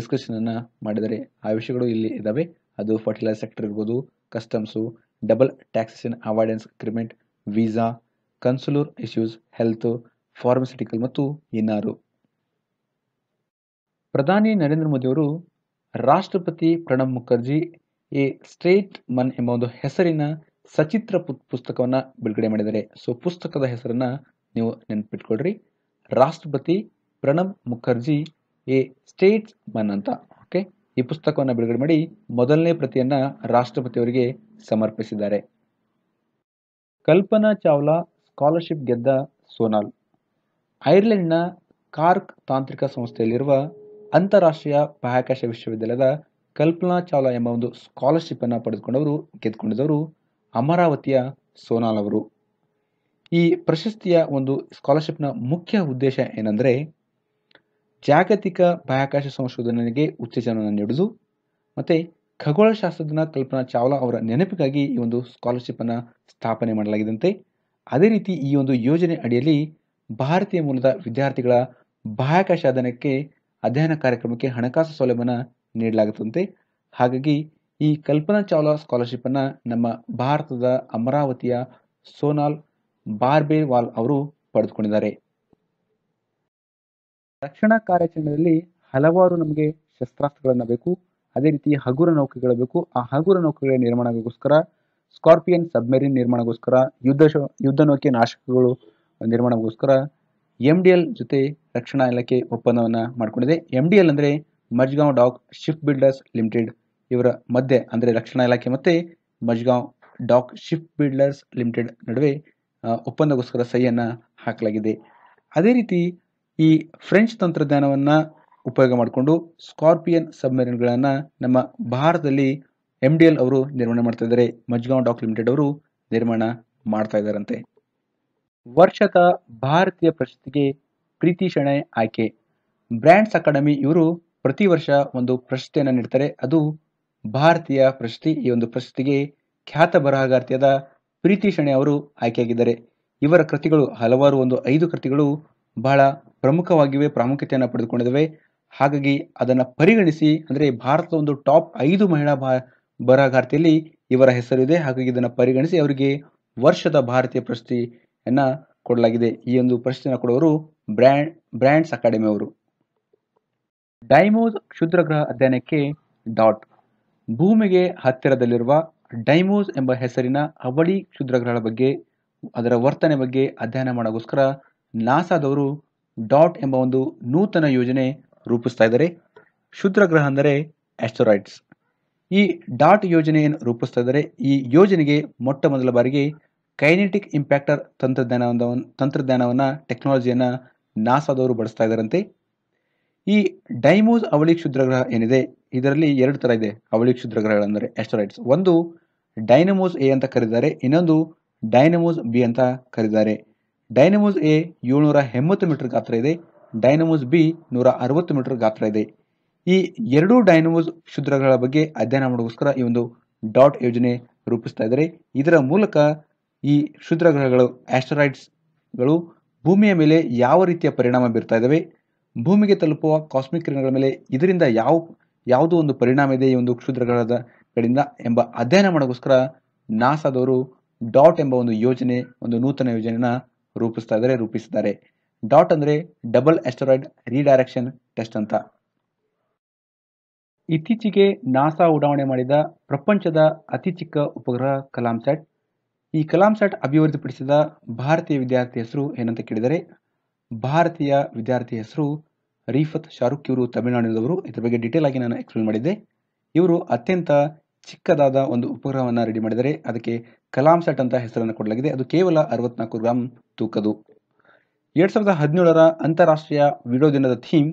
ಅನ್ನ ಮಾಡಿದರೆ ಆ ವಿಷಯಗಳು ಇಲ್ಲಿ ಇದಾವೆ ಅದು ಫರ್ಟಿಲೈಸರ್ ಸೆಕ್ಟರ್ ಇರ್ಬೋದು customs double taxation avoidance agreement visa consular issues health pharmaceutical ಮತ್ತು ಇನ್ನಾರು ಪ್ರಧಾನಿ ನರೇಂದ್ರ ಮೋದಿಯವರು ರಾಷ್ಟ್ರಪತಿ Pranab Mukherjee a statesman ಎಂಬ ಒಂದು ಹೆಸರಿನ ಸಚಿತ್ರ ಪುಸ್ತಕವನ್ನು ಬಿಡುಗಡೆ ಮಾಡಿದ್ದಾರೆ ಸೊ ಪುಸ್ತಕದ ಹೆಸರನ್ನು ನೀವು ನೆನಪಿಟ್ಕೊಳ್ರಿ ರಾಷ್ಟ್ರಪತಿ Pranab Mukherjee a statesman ಅಂತ ಓಕೆ ಈ ಪುಸ್ತಕವನ್ನು ಬಿಡುಗಡೆ ಮಾಡಿ ಮೊದಲನೇ ಪ್ರತಿಯನ್ನು ರಾಷ್ಟ್ರಪತಿಯವರಿಗೆ ಸಮರ್ಪಿಸಿದ್ದಾರೆ ಕಲ್ಪನಾ ಚಾವ್ಲಾ ಸ್ಕಾಲರ್ಶಿಪ್ ಗೆದ್ದ ಸೋನಾಲ್ ಐರ್ಲೆಂಡ್ನ ಕಾರ್ಕ್ ತಾಂತ್ರಿಕ ಸಂಸ್ಥೆಯಲ್ಲಿರುವ ಅಂತಾರಾಷ್ಟ್ರೀಯ ಬಾಹ್ಯಾಕಾಶ ವಿಶ್ವವಿದ್ಯಾಲಯದ ಕಲ್ಪನಾ ಚಾವ್ಲಾ ಎಂಬ ಒಂದು ಸ್ಕಾಲರ್ಶಿಪ್ ಅನ್ನು ಪಡೆದುಕೊಂಡವರು ಗೆದ್ದುಕೊಂಡಿದ್ದವರು ಅಮರಾವತಿಯ ಸೋನಾಲ್ ಅವರು ಈ ಪ್ರಶಸ್ತಿಯ ಒಂದು ಸ್ಕಾಲರ್ಶಿಪ್ನ ಮುಖ್ಯ ಉದ್ದೇಶ ಏನಂದರೆ ಜಾಗತಿಕ ಬಾಹ್ಯಾಕಾಶ ಸಂಶೋಧನೆಗೆ ಉತ್ತೇಜನವನ್ನು ನೀಡುವುದು ಮತ್ತು ಖಗೋಳಶಾಸ್ತ್ರಜ್ಞ ಕಲ್ಪನಾ ಚಾವ್ಲಾ ಅವರ ನೆನಪಿಗಾಗಿ ಈ ಒಂದು ಸ್ಕಾಲರ್ಶಿಪ್ಪನ್ನು ಸ್ಥಾಪನೆ ಮಾಡಲಾಗಿದಂತೆ ಅದೇ ರೀತಿ ಈ ಒಂದು ಯೋಜನೆ ಅಡಿಯಲ್ಲಿ ಭಾರತೀಯ ಮೂಲದ ವಿದ್ಯಾರ್ಥಿಗಳ ಬಾಹ್ಯಾಕಾಶ ಅಧ್ಯಯನಕ್ಕೆ ಅಧ್ಯಯನ ಕಾರ್ಯಕ್ರಮಕ್ಕೆ ಹಣಕಾಸು ಸೌಲಭ್ಯನ ನೀಡಲಾಗುತ್ತಂತೆ ಹಾಗಾಗಿ ಈ ಕಲ್ಪನಾ ಚಾವ್ಲಾ ಸ್ಕಾಲರ್ಶಿಪ್ಪನ್ನು ನಮ್ಮ ಭಾರತದ ಅಮರಾವತಿಯ ಸೋನಾಲ್ ಬಾರ್ಬೇವಾಲ್ ಅವರು ಪಡೆದುಕೊಂಡಿದ್ದಾರೆ ರಕ್ಷಣಾ ಕಾರ್ಯಾಚರಣೆಯಲ್ಲಿ ಹಲವಾರು ನಮಗೆ ಶಸ್ತ್ರಾಸ್ತ್ರಗಳನ್ನು ಬೇಕು ಅದೇ ರೀತಿ ಹಗುರ ನೌಕೆಗಳು ಬೇಕು ಆ ಹಗುರ ನೌಕೆಗಳ ನಿರ್ಮಾಣಕ್ಕೋಸ್ಕರ ಸ್ಕಾರ್ಪಿಯನ್ ಸಬ್ಮರಿನ್ ನಿರ್ಮಾಣಕ್ಕೋಸ್ಕರ ಯುದ್ಧ ಯುದ್ಧ ನೌಕೆ ನಾಶಕಗಳು ನಿರ್ಮಾಣಕ್ಕೋಸ್ಕರ ಎಂ ಡಿ ಎಲ್ ಜೊತೆ ರಕ್ಷಣಾ ಇಲಾಖೆ ಒಪ್ಪಂದವನ್ನು ಮಾಡಿಕೊಂಡಿದೆ ಎಂ ಡಿ ಎಲ್ ಅಂದರೆ Mazagaon dock ship builders limited ಇವರ ಮಧ್ಯೆ ಅಂದರೆ ರಕ್ಷಣಾ ಇಲಾಖೆ ಮತ್ತು Mazagaon dock ship builders limited ನಡುವೆ ಒಪ್ಪಂದಕ್ಕೋಸ್ಕರ ಸಹಿಯನ್ನು ಹಾಕಲಾಗಿದೆ ಅದೇ ರೀತಿ ಈ ಫ್ರೆಂಚ್ ತಂತ್ರಜ್ಞಾನವನ್ನ ಉಪಯೋಗ ಮಾಡಿಕೊಂಡು ಸ್ಕಾರ್ಪಿಯನ್ ಸಬ್ಮರಿನ್ಗಳನ್ನ ನಮ್ಮ ಭಾರತದಲ್ಲಿ ಎಂ ಡಿ ಎಲ್ ಅವರು ನಿರ್ಮಾಣ ಮಾಡ್ತಾ ಇದ್ದಾರೆ ಮಜ್ಗಾಂವ್ ಡಾಕ್ ಲಿಮಿಟೆಡ್ ಅವರು ನಿರ್ಮಾಣ ಮಾಡ್ತಾ ಇದ್ದಾರಂತೆ ವರ್ಷದ ಭಾರತೀಯ ಪ್ರಶಸ್ತಿಗೆ ಪ್ರೀತಿ ಶೆಣೆ ಆಯ್ಕೆ ಬ್ರ್ಯಾಂಡ್ಸ್ ಅಕಾಡೆಮಿ ಇವರು ಪ್ರತಿ ವರ್ಷ ಒಂದು ಪ್ರಶಸ್ತಿಯನ್ನು ನೀಡ್ತಾರೆ ಅದು ಭಾರತೀಯ ಪ್ರಶಸ್ತಿ ಈ ಒಂದು ಪ್ರಶಸ್ತಿಗೆ ಖ್ಯಾತ ಬರಹಗಾರ್ತಿಯಾದ ಪ್ರೀತಿ ಶೆಣೆ ಅವರು ಆಯ್ಕೆಯಾಗಿದ್ದಾರೆ ಇವರ ಕೃತಿಗಳು ಹಲವಾರು ಒಂದು ಐದು ಕೃತಿಗಳು ಬಹಳ ಪ್ರಮುಖವಾಗಿವೆ ಪ್ರಾಮುಖ್ಯತೆಯನ್ನು ಪಡೆದುಕೊಂಡಿದ್ದಾವೆ ಹಾಗಾಗಿ ಅದನ್ನು ಪರಿಗಣಿಸಿ ಅಂದರೆ ಭಾರತದ ಒಂದು ಟಾಪ್ ಐದು ಮಹಿಳಾ ಬಾ ಬರಹಗಾರ್ತಿಯಲ್ಲಿ ಇವರ ಹೆಸರಿದೆ ಹಾಗಾಗಿ ಇದನ್ನು ಪರಿಗಣಿಸಿ ಅವರಿಗೆ ವರ್ಷದ ಭಾರತೀಯ ಪ್ರಶಸ್ತಿಯನ್ನು ಕೊಡಲಾಗಿದೆ ಈ ಒಂದು ಪ್ರಶಸ್ತಿಯನ್ನು ಕೊಡುವವರು ಬ್ರ್ಯಾಂಡ್ ಬ್ರ್ಯಾಂಡ್ಸ್ ಅಕಾಡೆಮಿ ಅವರು ಡೈಮೋಸ್ ಕ್ಷುದ್ರಗ್ರಹ ಅಧ್ಯಯನಕ್ಕೆ ಡಾಟ್ ಭೂಮಿಗೆ ಹತ್ತಿರದಲ್ಲಿರುವ ಡೈಮೋಸ್ ಎಂಬ ಹೆಸರಿನ ಅವಳಿ ಕ್ಷುದ್ರಗ್ರಹಗಳ ಬಗ್ಗೆ ಅದರ ವರ್ತನೆ ಬಗ್ಗೆ ಅಧ್ಯಯನ ಮಾಡೋಕ್ಕೋಸ್ಕರ ನಾಸಾದವರು ಡಾಟ್ ಎಂಬ ಒಂದು ನೂತನ ಯೋಜನೆ ರೂಪಿಸ್ತಾ ಇದ್ದಾರೆ ಗ್ರಹ ಅಂದರೆ ಆಸ್ಟೊರೈಡ್ಸ್ ಈ ಡಾಟ್ ಯೋಜನೆಯನ್ನು ರೂಪಿಸ್ತಾ ಇದ್ದಾರೆ ಈ ಯೋಜನೆಗೆ ಮೊಟ್ಟ ಮೊದಲ ಬಾರಿಗೆ ಕೈನೆಟಿಕ್ ಇಂಪ್ಯಾಕ್ಟರ್ ತಂತ್ರಜ್ಞಾನವನ್ನು ತಂತ್ರಜ್ಞಾನವನ್ನು ಟೆಕ್ನಾಲಜಿಯನ್ನು ನಾಸಾದವರು ಬಳಸ್ತಾ ಇದ್ದಾರಂತೆ ಈ ಡೈಮೋಸ್ ಅವಳಿ ಕ್ಷುದ್ರಗ್ರಹ ಏನಿದೆ ಇದರಲ್ಲಿ ಎರಡು ಥರ ಇದೆ ಅವಳಿ ಗ್ರಹಗಳಂದರೆ ಆಸ್ಟೊರೈಡ್ಸ್ ಒಂದು ಡೈನಮೋಸ್ ಎ ಅಂತ ಕರೀತಾರೆ ಇನ್ನೊಂದು ಡೈನಮೋಸ್ ಬಿ ಅಂತ ಕರೀತಾರೆ ಡೈನಮೋಸ್ ಎ ಏಳ್ನೂರ ಎಂಬತ್ತು ಮೀಟರ್ ಗಾತ್ರ ಇದೆ ಡೈನಮೋಸ್ ಬಿ ನೂರ ಅರವತ್ತು ಮೀಟರ್ ಗಾತ್ರ ಇದೆ ಈ ಎರಡೂ ಡೈನಮೋಸ್ ಕ್ಷುದ್ರಗಳ ಬಗ್ಗೆ ಅಧ್ಯಯನ ಮಾಡೋಕ್ಕೋಸ್ಕರ ಈ ಒಂದು ಡಾಟ್ ಯೋಜನೆ ರೂಪಿಸ್ತಾ ಇದ್ದಾರೆ ಇದರ ಮೂಲಕ ಈ ಕ್ಷುದ್ರ ಗ್ರಹಗಳು ಆಸ್ಟರಾಯ್ಡ್ಸ್ಗಳು ಭೂಮಿಯ ಮೇಲೆ ಯಾವ ರೀತಿಯ ಪರಿಣಾಮ ಬೀರ್ತಾ ಇದ್ದಾವೆ ಭೂಮಿಗೆ ತಲುಪುವ ಕಾಸ್ಮಿಕ್ ಕಿರಣಗಳ ಮೇಲೆ ಇದರಿಂದ ಯಾವ ಯಾವುದೋ ಒಂದು ಪರಿಣಾಮ ಇದೆ ಈ ಒಂದು ಕ್ಷುದ್ರ ಕಡೆಯಿಂದ ಎಂಬ ಅಧ್ಯಯನ ಮಾಡೋಕ್ಕೋಸ್ಕರ ನಾಸಾದವರು ಡಾಟ್ ಎಂಬ ಒಂದು ಯೋಜನೆ ಒಂದು ನೂತನ ಯೋಜನೆಯನ್ನ ರೂಪಿಸ್ತಾ ಇದ್ದಾರೆ ರೂಪಿಸಿದ್ದಾರೆ ಡಾಟ್ ಅಂದರೆ ಡಬಲ್ ಆಸ್ಟರಾಯ್ಡ್ ರೀಡೈರೆಕ್ಷನ್ ಟೆಸ್ಟ್ ಅಂತ ಇತ್ತೀಚೆಗೆ ನಾಸಾ ಉಡಾವಣೆ ಮಾಡಿದ ಪ್ರಪಂಚದ ಅತಿ ಚಿಕ್ಕ ಉಪಗ್ರಹ ಕಲಾಂಸ್ಯಾಟ್ ಈ ಕಲಾಂಸ್ಯಾಟ್ ಅಭಿವೃದ್ಧಿಪಡಿಸಿದ ಭಾರತೀಯ ವಿದ್ಯಾರ್ಥಿ ಹೆಸರು ಏನಂತ ಕೇಳಿದರೆ ಭಾರತೀಯ ವಿದ್ಯಾರ್ಥಿ ಹೆಸರು ರೀಫತ್ ಶಾರುಖ್ ಇವರು ತಮಿಳುನಾಡಿನವರು ಇದರ ಬಗ್ಗೆ ಡೀಟೇಲ್ ಆಗಿ ನಾನು ಎಕ್ಸ್ಪ್ಲೇನ್ ಮಾಡಿದ್ದೆ ಇವರು ಅತ್ಯಂತ ಚಿಕ್ಕದಾದ ಒಂದು ಉಪಗ್ರಹವನ್ನು ರೆಡಿ ಮಾಡಿದರೆ ಅದಕ್ಕೆ ಕಲಾಂ ಸೆಟ್ ಅಂತ ಹೆಸರನ್ನು ಕೊಡಲಾಗಿದೆ ಅದು ಕೇವಲ ಅರವತ್ನಾಲ್ಕು ಗ್ರಾಮ್ ತೂಕದು ಎರಡು ಸಾವಿರದ ಹದಿನೇಳರ ಅಂತಾರಾಷ್ಟ್ರೀಯ ವಿಡಿಯೋ ದಿನದ theme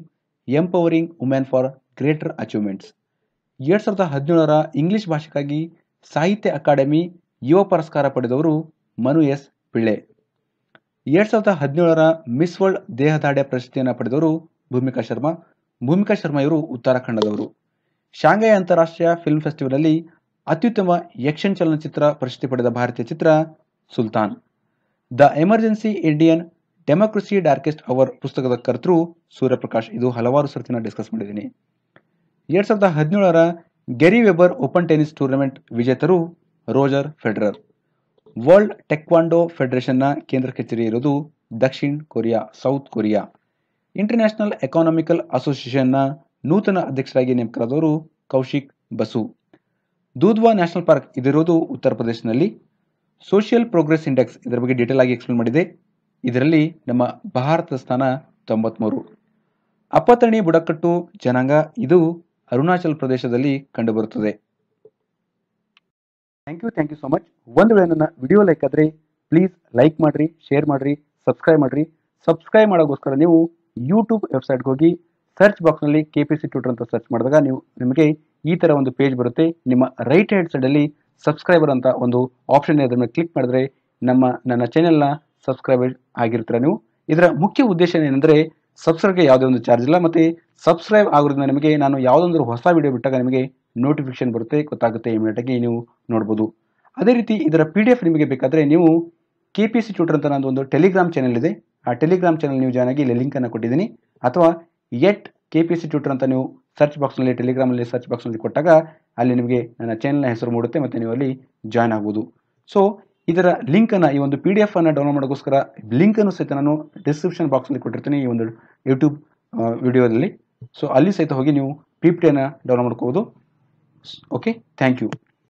empowering women for greater achievements ಎರಡು ಸಾವಿರದ ಹದಿನೇಳರ ಇಂಗ್ಲಿಷ್ ಭಾಷೆಗಾಗಿ ಸಾಹಿತ್ಯ ಅಕಾಡೆಮಿ ಯುವ ಪುರಸ್ಕಾರ ಪಡೆದವರು ಮನು ಎಸ್ ಪಿಳ್ಳೆ ಎರಡು ಸಾವಿರದ ಹದಿನೇಳರ ಮಿಸ್ ವರ್ಲ್ಡ್ ದೇಹದಾಡ್ಯ ಪ್ರಶಸ್ತಿಯನ್ನು ಪಡೆದವರು ಭೂಮಿಕಾ ಶರ್ಮಾ ಭೂಮಿಕಾ ಶರ್ಮಾ ಇವರು ಉತ್ತರಾಖಂಡದವರು ಶಾಂಘೈ ಅಂತಾರಾಷ್ಟ್ರೀಯ ಫಿಲ್ಮ್ ಫೆಸ್ಟಿವಲ್ನಲ್ಲಿ ಅತ್ಯುತ್ತಮ ಯಕ್ಷನ್ ಚಲನಚಿತ್ರ ಪ್ರಶಸ್ತಿ ಪಡೆದ ಭಾರತೀಯ ಚಿತ್ರ Sultan the emergency Indian democracy darkest hour ಪುಸ್ತಕದ ಕರ್ತೃ ಸೂರ್ಯಪ್ರಕಾಶ್ ಇದು ಹಲವಾರು ಸರ್ತಿನ ಡಿಸ್ಕಸ್ ಮಾಡಿದ್ದೀನಿ ಎರಡು ಸಾವಿರದ ಹದಿನೇಳರ Gerry Weber open tennis tournament ವಿಜೇತರು ರೋಜರ್ ಫೆಡರರ್ ವರ್ಲ್ಡ್ ಟೆಕ್ವಾಂಡೋ ಫೆಡರೇಷನ್ನ ಕೇಂದ್ರ ಕಚೇರಿ ಇರೋದು ದಕ್ಷಿಣ Korea South Korea international economical ಅಸೋಸಿಯೇಷನ್ನ ನೂತನ ಅಧ್ಯಕ್ಷರಾಗಿ ನೇಮಕರಾದವರು ಕೌಶಿಕ್ ಬಸು ದೂದ್ವಾ ನ್ಯಾಷನಲ್ ಪಾರ್ಕ್ ಇದಿರೋದು ಉತ್ತರ ಪ್ರದೇಶದಲ್ಲಿ ಸೋಷಿಯಲ್ ಪ್ರೋಗ್ರೆಸ್ ಇಂಡೆಕ್ಸ್ ಇದರ ಬಗ್ಗೆ ಡೀಟೇಲ್ ಆಗಿ ಎಕ್ಸ್ಪ್ಲೇನ್ ಮಾಡಿದೆ ಇದರಲ್ಲಿ ನಮ್ಮ ಭಾರತದ ಸ್ಥಾನ ತೊಂಬತ್ಮೂರು ಅಪ್ಪತ್ತರಣಿ ಬುಡಕಟ್ಟು ಜನಾಂಗ ಇದು ಅರುಣಾಚಲ ಪ್ರದೇಶದಲ್ಲಿ ಕಂಡುಬರುತ್ತದೆ thank you thank you so much ಒಂದು ವೇಳೆ ನನ್ನ ವಿಡಿಯೋ ಲೈಕ್ ಆದರೆ ಪ್ಲೀಸ್ ಲೈಕ್ ಮಾಡಿರಿ ಶೇರ್ ಮಾಡಿರಿ ಸಬ್ಸ್ಕ್ರೈಬ್ ಮಾಡಿರಿ ಸಬ್ಸ್ಕ್ರೈಬ್ ಮಾಡೋಕ್ಕೋಸ್ಕರ ನೀವು ಯೂಟ್ಯೂಬ್ ವೆಬ್ಸೈಟ್ಗೆ ಹೋಗಿ ಸರ್ಚ್ ಬಾಕ್ಸ್ನಲ್ಲಿ ಕೆ ಪಿ ಸಿ ಟ್ಯೂಟರ್ ಅಂತ ಸರ್ಚ್ ಮಾಡಿದಾಗ ನೀವು ನಿಮಗೆ ಈ ತರ ಒಂದು ಪೇಜ್ ಬರುತ್ತೆ ನಿಮ್ಮ ರೈಟ್ ಹ್ಯಾಂಡ್ ಸೈಡ್ ಅಲ್ಲಿ ಸಬ್ಸ್ಕ್ರೈಬರ್ ಅಂತ ಒಂದು ಆಪ್ಷನ್ ಇದೆ ಅದ್ರ ಕ್ಲಿಕ್ ಮಾಡಿದ್ರೆ ನಮ್ಮ ನನ್ನ ಚಾನೆಲ್ನ ಸಬ್ಸ್ಕ್ರೈಬರ್ ಆಗಿರ್ತೀರ ನೀವು ಇದರ ಮುಖ್ಯ ಉದ್ದೇಶ ಏನಂದ್ರೆ ಸಬ್ಸ್ಕ್ರೈಬ್ಗೆ ಯಾವುದೇ ಒಂದು ಚಾರ್ಜ್ ಇಲ್ಲ ಮತ್ತೆ ಸಬ್ಸ್ಕ್ರೈಬ್ ಆಗೋದ್ರಿಂದ ನಿಮಗೆ ನಾನು ಯಾವುದೊಂದು ಹೊಸ ವಿಡಿಯೋ ಬಿಟ್ಟಾಗ ನಿಮಗೆ ನೋಟಿಫಿಕೇಶನ್ ಬರುತ್ತೆ ಗೊತ್ತಾಗುತ್ತೆ ಆಗಿ ನೀವು ನೋಡ್ಬೋದು ಅದೇ ರೀತಿ ಇದರ ಪಿ ಡಿ ಎಫ್ ನಿಮಗೆ ಬೇಕಾದರೆ ನೀವು ಕೆ ಪಿ ಸಿ ಟ್ಯೂಟರ್ ಅಂತ ಒಂದು ಟೆಲಿಗ್ರಾಮ್ ಚಾನಲ್ ಇದೆ ಆ ಟೆಲಿಗ್ರಾಮ್ ಚಾನಲ್ ನೀವು ಜಾಯಿನ್ ಆಗಿ ಇಲ್ಲಿ ಲಿಂಕನ್ನು ಕೊಟ್ಟಿದ್ದೀನಿ ಅಥವಾ at K P C tutor ಅಂತ ನೀವು ಸರ್ಚ್ ಬಾಕ್ಸ್ನಲ್ಲಿ ಟೆಲಿಗ್ರಾಮಲ್ಲಿ ಸರ್ಚ್ ಬಾಕ್ಸ್ನಲ್ಲಿ ಕೊಟ್ಟಾಗ ಅಲ್ಲಿ ನಿಮಗೆ ನನ್ನ ಚಾನಲ್ನ ಹೆಸರು ಮೂಡುತ್ತೆ ಮತ್ತು ನೀವು ಅಲ್ಲಿ ಜಾಯ್ನ್ ಆಗ್ಬೋದು ಸೊ ಇದರ ಲಿಂಕನ್ನು ಈ ಒಂದು ಪಿ ಡಿ ಎಫನ್ನು ಡೌನ್ಲೋಡ್ ಮಾಡೋಕ್ಕೋಸ್ಕರ ಲಿಂಕನ್ನು ಸಹಿತ ನಾನು ಡಿಸ್ಕ್ರಿಪ್ಷನ್ ಬಾಕ್ಸ್ನಲ್ಲಿ ಕೊಟ್ಟಿರ್ತೀನಿ ಈ ಒಂದು ಯೂಟ್ಯೂಬ್ ವಿಡಿಯೋದಲ್ಲಿ ಸೊ ಅಲ್ಲಿ ಸಹಿತ ಹೋಗಿ ನೀವು ಪಿ ಪಿ ಟಿಯನ್ನು ಡೌನ್ಲೋಡ್ ಮಾಡ್ಕೋಬೋದು ಓಕೆ ಥ್ಯಾಂಕ್ ಯು